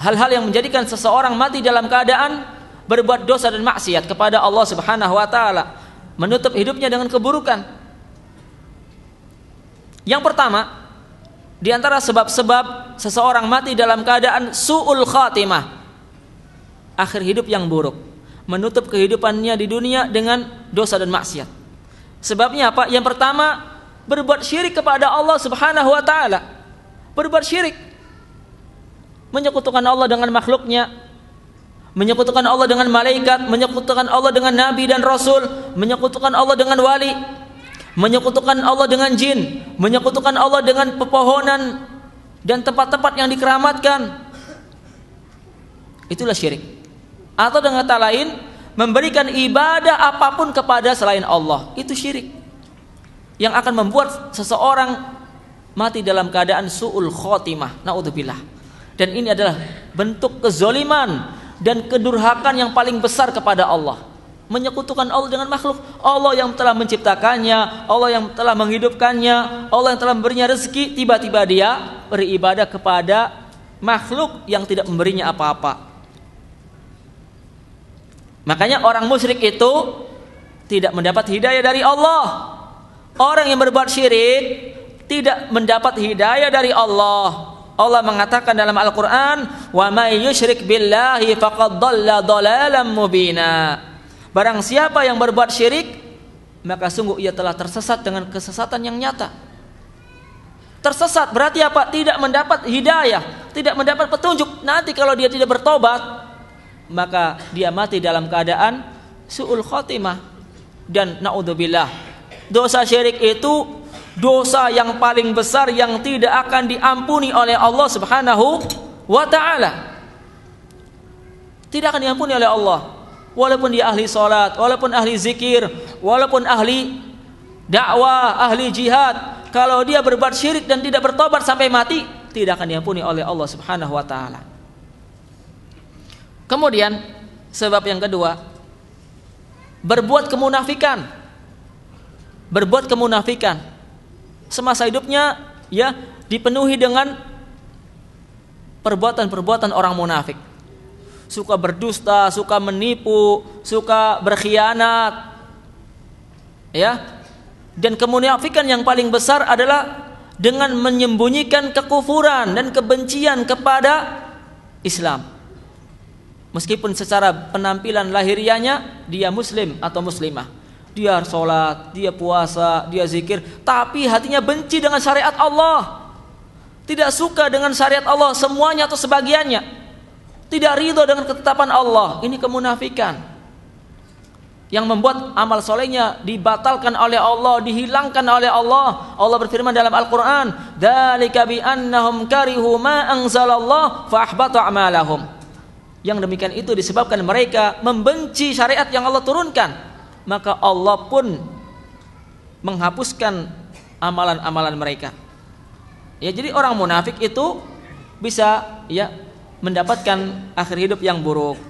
Hal-hal yang menjadikan seseorang mati dalam keadaan berbuat dosa dan maksiat kepada Allah Subhanahu wa taala, menutup hidupnya dengan keburukan. Yang pertama, di antara sebab-sebab seseorang mati dalam keadaan suul khatimah, akhir hidup yang buruk, menutup kehidupannya di dunia dengan dosa dan maksiat. Sebabnya apa? Yang pertama, berbuat syirik kepada Allah Subhanahu wa taala. Berbuat syirik menyekutukan Allah dengan makhluknya, menyekutukan Allah dengan malaikat, menyekutukan Allah dengan nabi dan rasul, menyekutukan Allah dengan wali, menyekutukan Allah dengan jin, menyekutukan Allah dengan pepohonan dan tempat-tempat yang dikeramatkan. Itulah syirik atau dengan kata lain memberikan ibadah apapun kepada selain Allah itu syirik yang akan membuat seseorang mati dalam keadaan suul khotimah naudzubillah dan ini adalah bentuk kezoliman dan kedurhakan yang paling besar kepada Allah menyekutukan Allah dengan makhluk. Allah yang telah menciptakannya, Allah yang telah menghidupkannya, Allah yang telah memberinya rezeki, tiba-tiba dia beribadah kepada makhluk yang tidak memberinya apa-apa. Makanya orang musyrik itu tidak mendapat hidayah dari Allah. Orang yang berbuat syirik tidak mendapat hidayah dari Allah. Allah mengatakan dalam Al-Qur'an, "Wa may yusyrik billahi faqad dhalla dhalalan mubina." Barang siapa yang berbuat syirik, maka sungguh ia telah tersesat dengan kesesatan yang nyata. Tersesat berarti apa? Tidak mendapat hidayah, tidak mendapat petunjuk. Nanti kalau dia tidak bertobat, maka dia mati dalam keadaan suul khotimah dan naudzubillah dosa syirik itu dosa yang paling besar yang tidak akan diampuni oleh Allah Subhanahu wa taala tidak akan diampuni oleh Allah walaupun dia ahli salat walaupun ahli zikir walaupun ahli dakwah ahli jihad kalau dia berbuat syirik dan tidak bertobat sampai mati tidak akan diampuni oleh Allah Subhanahu wa taala Kemudian sebab yang kedua berbuat kemunafikan. Berbuat kemunafikan. Semasa hidupnya ya dipenuhi dengan perbuatan-perbuatan orang munafik. Suka berdusta, suka menipu, suka berkhianat. Ya. Dan kemunafikan yang paling besar adalah dengan menyembunyikan kekufuran dan kebencian kepada Islam. Meskipun secara penampilan lahirianya dia muslim atau muslimah. Dia sholat, dia puasa, dia zikir, tapi hatinya benci dengan syariat Allah. Tidak suka dengan syariat Allah semuanya atau sebagiannya. Tidak ridho dengan ketetapan Allah. Ini kemunafikan. Yang membuat amal solehnya dibatalkan oleh Allah, dihilangkan oleh Allah. Allah berfirman dalam Al-Quran, "Dalika bi annahum karihu Allah anzalallah a'malahum." Yang demikian itu disebabkan mereka membenci syariat yang Allah turunkan, maka Allah pun menghapuskan amalan-amalan mereka. Ya, jadi orang munafik itu bisa ya mendapatkan akhir hidup yang buruk.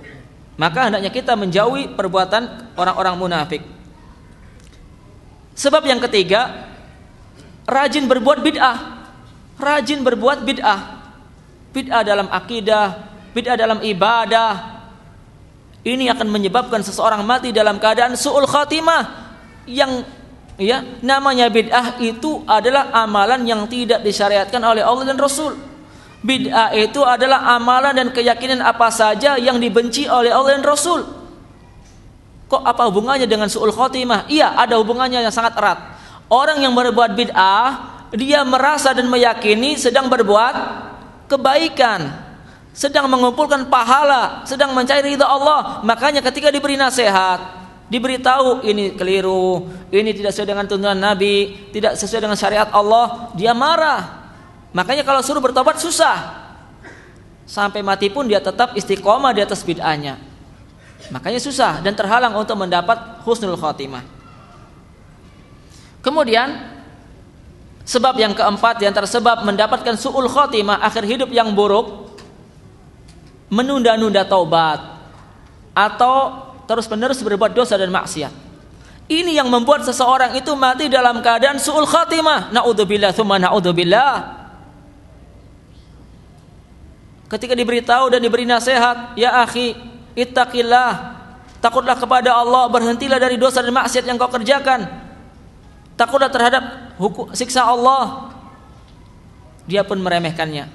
Maka hendaknya kita menjauhi perbuatan orang-orang munafik. Sebab yang ketiga, rajin berbuat bid'ah. Rajin berbuat bid'ah. Bid'ah dalam akidah, bid'ah dalam ibadah ini akan menyebabkan seseorang mati dalam keadaan suul khatimah yang ya namanya bid'ah itu adalah amalan yang tidak disyariatkan oleh Allah dan Rasul. Bid'ah itu adalah amalan dan keyakinan apa saja yang dibenci oleh Allah dan Rasul. Kok apa hubungannya dengan suul khatimah Iya, ada hubungannya yang sangat erat. Orang yang berbuat bid'ah, dia merasa dan meyakini sedang berbuat kebaikan sedang mengumpulkan pahala, sedang mencari ridha Allah. Makanya ketika diberi nasihat, diberitahu ini keliru, ini tidak sesuai dengan tuntunan Nabi, tidak sesuai dengan syariat Allah, dia marah. Makanya kalau suruh bertobat susah. Sampai mati pun dia tetap istiqomah di atas bid'ahnya. Makanya susah dan terhalang untuk mendapat husnul khotimah. Kemudian sebab yang keempat yang tersebab mendapatkan suul khotimah akhir hidup yang buruk menunda-nunda taubat atau terus-menerus berbuat dosa dan maksiat. Ini yang membuat seseorang itu mati dalam keadaan suul khatimah. Naudzubillah tsumma naudzubillah. Ketika diberitahu dan diberi nasihat, ya akhi, ittaqillah. Takutlah kepada Allah, berhentilah dari dosa dan maksiat yang kau kerjakan. Takutlah terhadap hukum siksa Allah. Dia pun meremehkannya.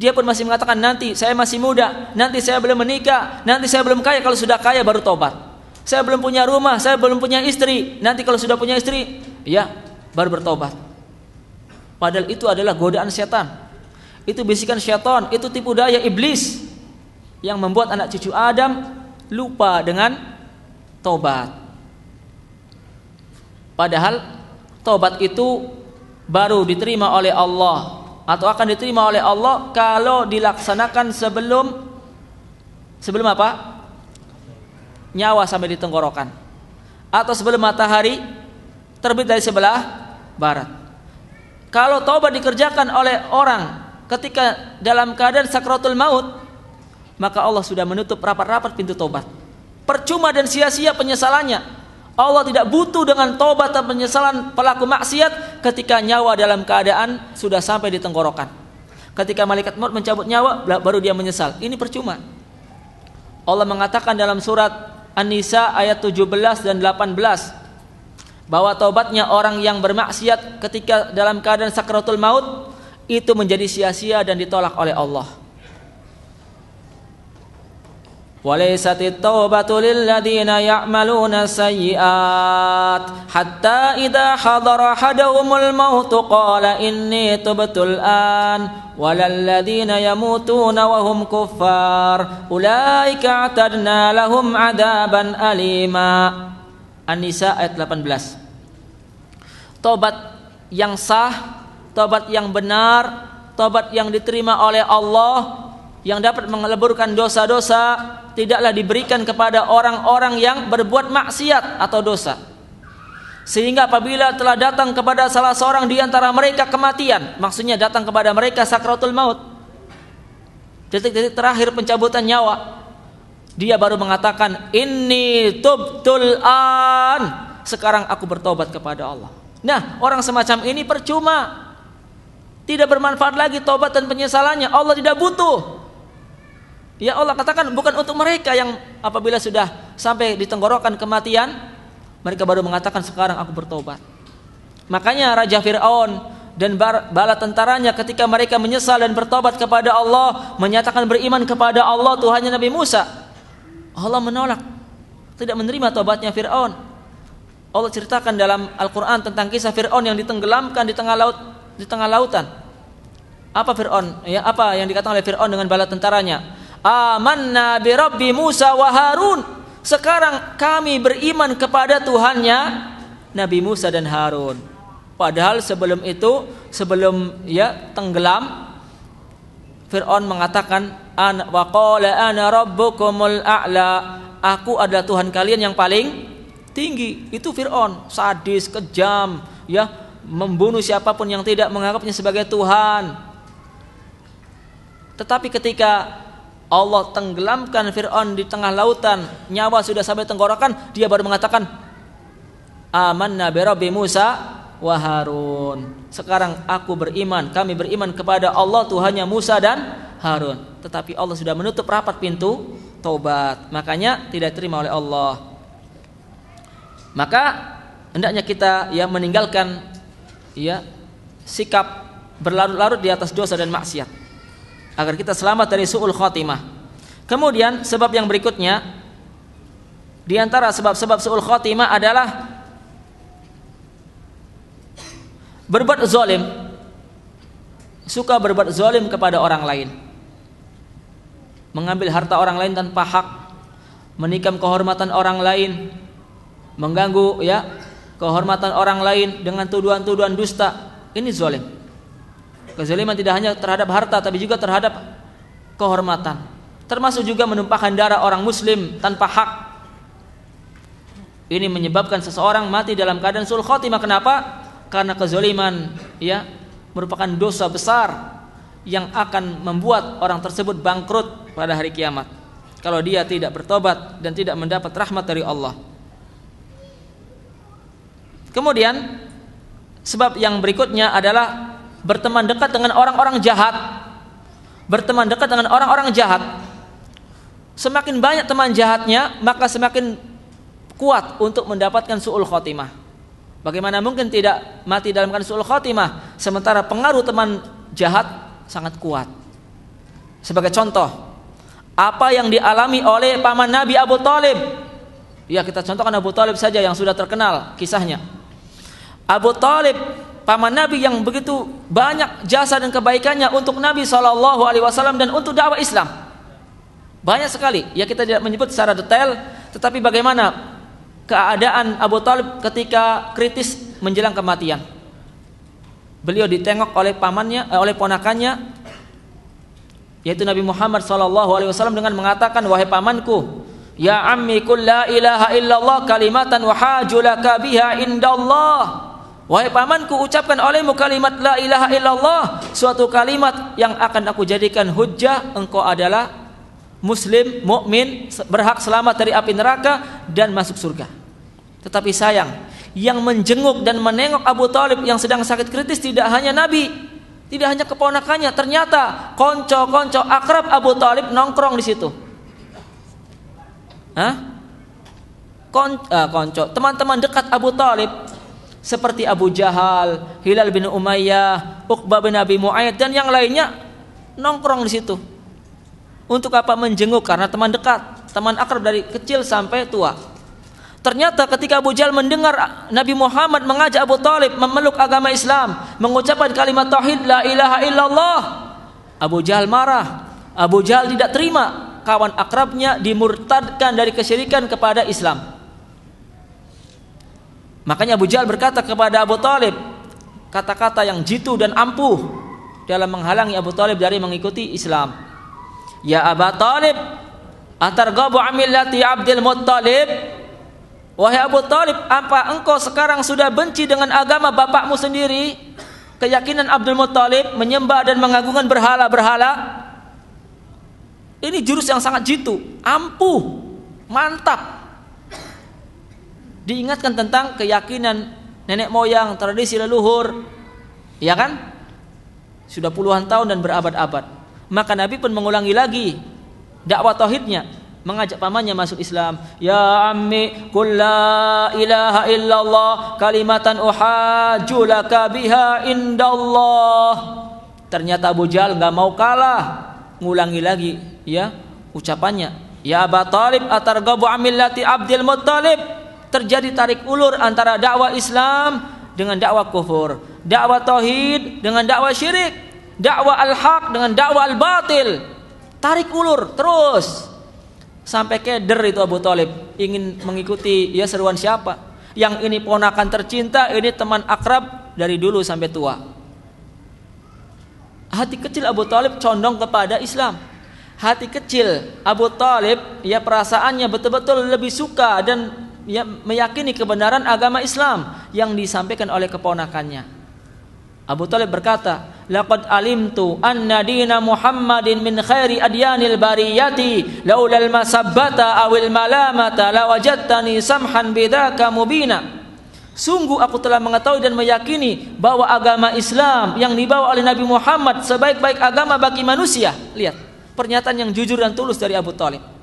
Dia pun masih mengatakan nanti saya masih muda, nanti saya belum menikah, nanti saya belum kaya. Kalau sudah kaya baru tobat. Saya belum punya rumah, saya belum punya istri. Nanti kalau sudah punya istri, ya baru bertobat. Padahal itu adalah godaan setan. Itu bisikan setan, itu tipu daya iblis yang membuat anak cucu Adam lupa dengan tobat. Padahal tobat itu baru diterima oleh Allah atau akan diterima oleh Allah kalau dilaksanakan sebelum sebelum apa? Nyawa sampai ditenggorokan atau sebelum matahari terbit dari sebelah barat. Kalau taubat dikerjakan oleh orang ketika dalam keadaan sakratul maut, maka Allah sudah menutup rapat-rapat pintu taubat. Percuma dan sia-sia penyesalannya Allah tidak butuh dengan tobat dan penyesalan pelaku maksiat ketika nyawa dalam keadaan sudah sampai di tenggorokan. Ketika malaikat maut mencabut nyawa baru dia menyesal. Ini percuma. Allah mengatakan dalam surat An-Nisa ayat 17 dan 18 bahwa tobatnya orang yang bermaksiat ketika dalam keadaan sakratul maut itu menjadi sia-sia dan ditolak oleh Allah. وليست التوبة للذين يعملون السيئات حتى إذا حضر أحدهم الموت قال إني تبت الآن ولا الذين يموتون وهم كفار أولئك اعتدنا لهم عذابا أليما النساء ayat 18 Tobat yang sah, tobat yang benar, tobat yang diterima oleh Allah yang dapat mengeleburkan dosa-dosa tidaklah diberikan kepada orang-orang yang berbuat maksiat atau dosa. Sehingga apabila telah datang kepada salah seorang di antara mereka kematian, maksudnya datang kepada mereka sakratul maut. Detik-detik terakhir pencabutan nyawa, dia baru mengatakan, ini tubtul an." Sekarang aku bertobat kepada Allah. Nah, orang semacam ini percuma. Tidak bermanfaat lagi tobat dan penyesalannya. Allah tidak butuh. Ya Allah katakan bukan untuk mereka yang apabila sudah sampai di tenggorokan kematian mereka baru mengatakan sekarang aku bertobat. Makanya Raja Fir'aun dan bala tentaranya ketika mereka menyesal dan bertobat kepada Allah menyatakan beriman kepada Allah Tuhannya Nabi Musa Allah menolak tidak menerima tobatnya Fir'aun Allah ceritakan dalam Al-Quran tentang kisah Fir'aun yang ditenggelamkan di tengah laut di tengah lautan apa Fir'aun ya apa yang dikatakan oleh Fir'aun dengan bala tentaranya amanna bi rabbi Musa wa Harun. Sekarang kami beriman kepada Tuhannya Nabi Musa dan Harun. Padahal sebelum itu, sebelum ya tenggelam, Fir'aun mengatakan, An, wa qala ana rabbukumul a'la. Aku adalah Tuhan kalian yang paling tinggi. Itu Fir'aun, sadis, kejam, ya membunuh siapapun yang tidak menganggapnya sebagai Tuhan. Tetapi ketika Allah tenggelamkan Fir'aun di tengah lautan nyawa sudah sampai tenggorokan dia baru mengatakan aman bi Musa wa Harun sekarang aku beriman kami beriman kepada Allah Tuhannya Musa dan Harun tetapi Allah sudah menutup rapat pintu taubat makanya tidak terima oleh Allah maka hendaknya kita ya meninggalkan ya sikap berlarut-larut di atas dosa dan maksiat agar kita selamat dari suul khatimah. Kemudian sebab yang berikutnya di antara sebab-sebab suul khatimah adalah berbuat zalim. Suka berbuat zalim kepada orang lain. Mengambil harta orang lain tanpa hak, menikam kehormatan orang lain, mengganggu ya kehormatan orang lain dengan tuduhan-tuduhan dusta. Ini zalim. Kezaliman tidak hanya terhadap harta tapi juga terhadap kehormatan. Termasuk juga menumpahkan darah orang muslim tanpa hak. Ini menyebabkan seseorang mati dalam keadaan sul khotimah. Kenapa? Karena kezaliman ya merupakan dosa besar yang akan membuat orang tersebut bangkrut pada hari kiamat. Kalau dia tidak bertobat dan tidak mendapat rahmat dari Allah. Kemudian sebab yang berikutnya adalah berteman dekat dengan orang-orang jahat berteman dekat dengan orang-orang jahat semakin banyak teman jahatnya maka semakin kuat untuk mendapatkan su'ul khotimah bagaimana mungkin tidak mati dalam kan su'ul khotimah sementara pengaruh teman jahat sangat kuat sebagai contoh apa yang dialami oleh paman Nabi Abu Talib ya kita contohkan Abu Talib saja yang sudah terkenal kisahnya Abu Talib paman Nabi yang begitu banyak jasa dan kebaikannya untuk Nabi Shallallahu Alaihi Wasallam dan untuk dakwah Islam. Banyak sekali. Ya kita tidak menyebut secara detail, tetapi bagaimana keadaan Abu Talib ketika kritis menjelang kematian. Beliau ditengok oleh pamannya, eh, oleh ponakannya, yaitu Nabi Muhammad Shallallahu Alaihi Wasallam dengan mengatakan, wahai pamanku, ya ammi kulla ilaha illallah kalimatan wahajulaka biha indallah. Wahai pamanku ucapkan olehmu kalimat la ilaha illallah Suatu kalimat yang akan aku jadikan hujah Engkau adalah muslim, mukmin berhak selamat dari api neraka dan masuk surga Tetapi sayang yang menjenguk dan menengok Abu Talib yang sedang sakit kritis tidak hanya Nabi tidak hanya keponakannya ternyata konco-konco akrab Abu Talib nongkrong di situ Hah? Kon, ah, konco teman-teman dekat Abu Talib seperti Abu Jahal, Hilal bin Umayyah, Uqbah bin Abi Muayyad dan yang lainnya nongkrong di situ. Untuk apa menjenguk karena teman dekat, teman akrab dari kecil sampai tua. Ternyata ketika Abu Jahal mendengar Nabi Muhammad mengajak Abu Talib memeluk agama Islam, mengucapkan kalimat tauhid la ilaha illallah, Abu Jahal marah. Abu Jahal tidak terima kawan akrabnya dimurtadkan dari kesyirikan kepada Islam. Makanya Abu Jahal berkata kepada Abu Talib kata-kata yang jitu dan ampuh dalam menghalangi Abu Talib dari mengikuti Islam. Ya Abu Talib, gabu amillati Abdul Muttalib? Wahai Abu Talib, apa engkau sekarang sudah benci dengan agama bapakmu sendiri? Keyakinan Abdul Muttalib menyembah dan mengagungkan berhala-berhala. Ini jurus yang sangat jitu, ampuh, mantap diingatkan tentang keyakinan nenek moyang, tradisi leluhur, ya kan? Sudah puluhan tahun dan berabad-abad. Maka Nabi pun mengulangi lagi dakwah tauhidnya, mengajak pamannya masuk Islam. Ya ammi qul la ilaha illallah kalimatan uhajulaka biha indallah. Ternyata Abu Jahal nggak mau kalah, ngulangi lagi ya ucapannya. Ya abu Talib atargabu amillati abdil Muttalib terjadi tarik ulur antara dakwah Islam dengan dakwah kufur, dakwah tauhid dengan dakwah syirik, dakwah al-haq dengan dakwah al-batil. Tarik ulur terus sampai keder itu Abu Talib ingin mengikuti ya seruan siapa yang ini ponakan tercinta ini teman akrab dari dulu sampai tua hati kecil Abu Talib condong kepada Islam hati kecil Abu Talib ya perasaannya betul-betul lebih suka dan Ya, meyakini kebenaran agama Islam yang disampaikan oleh keponakannya. Abu Talib berkata, Laqad alimtu anna dina Muhammadin min khairi adyanil bariyati laulal masabbata awil malamata wajatani samhan bidaka mubina. Sungguh aku telah mengetahui dan meyakini bahwa agama Islam yang dibawa oleh Nabi Muhammad sebaik-baik agama bagi manusia. Lihat, pernyataan yang jujur dan tulus dari Abu Talib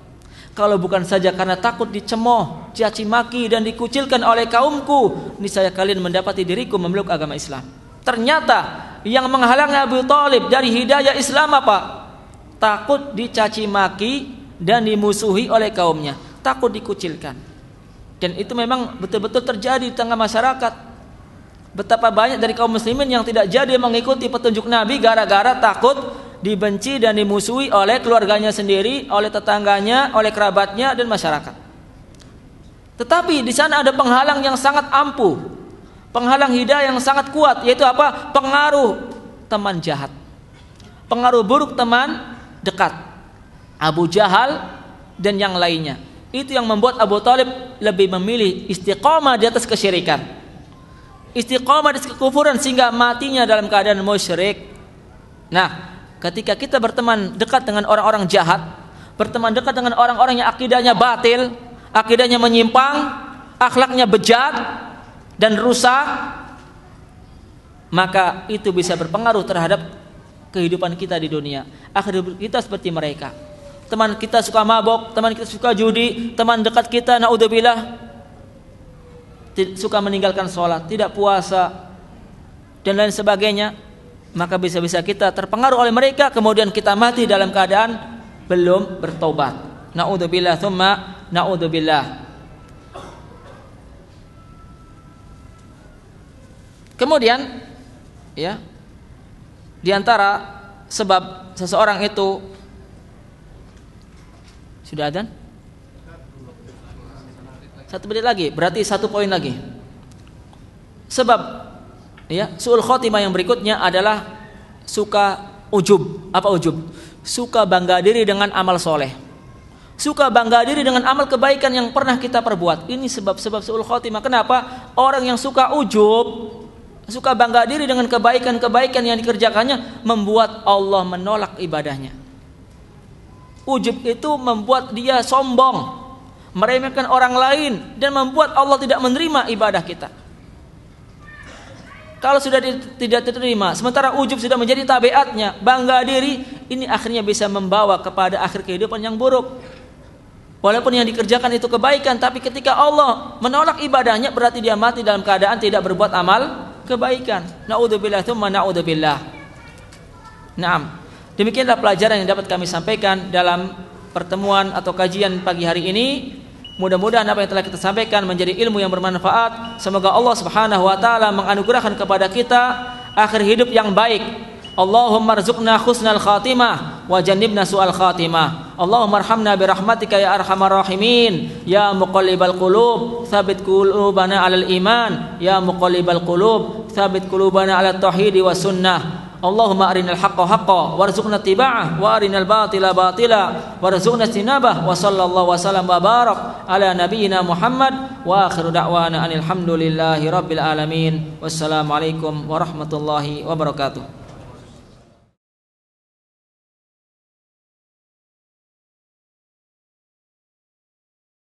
kalau bukan saja karena takut dicemoh, caci maki dan dikucilkan oleh kaumku, niscaya kalian mendapati diriku memeluk agama Islam. Ternyata yang menghalangi Abu Talib dari hidayah Islam apa? Takut dicaci maki dan dimusuhi oleh kaumnya, takut dikucilkan. Dan itu memang betul-betul terjadi di tengah masyarakat. Betapa banyak dari kaum muslimin yang tidak jadi mengikuti petunjuk Nabi gara-gara takut dibenci dan dimusuhi oleh keluarganya sendiri, oleh tetangganya, oleh kerabatnya dan masyarakat. Tetapi di sana ada penghalang yang sangat ampuh, penghalang hidayah yang sangat kuat, yaitu apa? Pengaruh teman jahat, pengaruh buruk teman dekat, Abu Jahal dan yang lainnya. Itu yang membuat Abu Talib lebih memilih istiqomah di atas kesyirikan. Istiqomah di atas kekufuran sehingga matinya dalam keadaan musyrik. Nah, ketika kita berteman dekat dengan orang-orang jahat, berteman dekat dengan orang-orang yang akidahnya batil, akidahnya menyimpang, akhlaknya bejat dan rusak, maka itu bisa berpengaruh terhadap kehidupan kita di dunia. Akhir kita seperti mereka. Teman kita suka mabok, teman kita suka judi, teman dekat kita naudzubillah suka meninggalkan sholat, tidak puasa dan lain sebagainya maka bisa-bisa kita terpengaruh oleh mereka kemudian kita mati dalam keadaan belum bertobat naudzubillah tsumma naudzubillah kemudian ya di antara sebab seseorang itu sudah ada satu menit lagi berarti satu poin lagi sebab Ya, suul khotimah yang berikutnya adalah suka ujub. Apa ujub? Suka bangga diri dengan amal soleh. Suka bangga diri dengan amal kebaikan yang pernah kita perbuat. Ini sebab-sebab suul khotimah. Kenapa? Orang yang suka ujub, suka bangga diri dengan kebaikan-kebaikan yang dikerjakannya membuat Allah menolak ibadahnya. Ujub itu membuat dia sombong, meremehkan orang lain dan membuat Allah tidak menerima ibadah kita. Kalau sudah tidak diterima, sementara ujub sudah menjadi tabiatnya, bangga diri, ini akhirnya bisa membawa kepada akhir kehidupan yang buruk. Walaupun yang dikerjakan itu kebaikan, tapi ketika Allah menolak ibadahnya berarti dia mati dalam keadaan tidak berbuat amal kebaikan. Naudzubillah udah naudzubillah. Naam. Demikianlah pelajaran yang dapat kami sampaikan dalam pertemuan atau kajian pagi hari ini. Mudah-mudahan apa yang telah kita sampaikan menjadi ilmu yang bermanfaat. Semoga Allah Subhanahu wa taala menganugerahkan kepada kita akhir hidup yang baik. Allahumma rzuqna husnal khatimah wa jannibna su'al khatimah. Allahumma arhamna bi rahmatika ya arhamar rahimin. Ya muqallibal qulub, tsabbit qulubana 'alal iman. Ya muqallibal qulub, tsabbit qulubana 'alat tauhid wa sunnah. Allahumma arinal haqqa haqqa warzuqna tiba'ah wa arinal batila batila warzuqna tinabah wa sallallahu wa sallam wa barak ala nabiyyina Muhammad wa akhiru da'wana anilhamdulillahi rabbil alamin Wassalamualaikum warahmatullahi wabarakatuh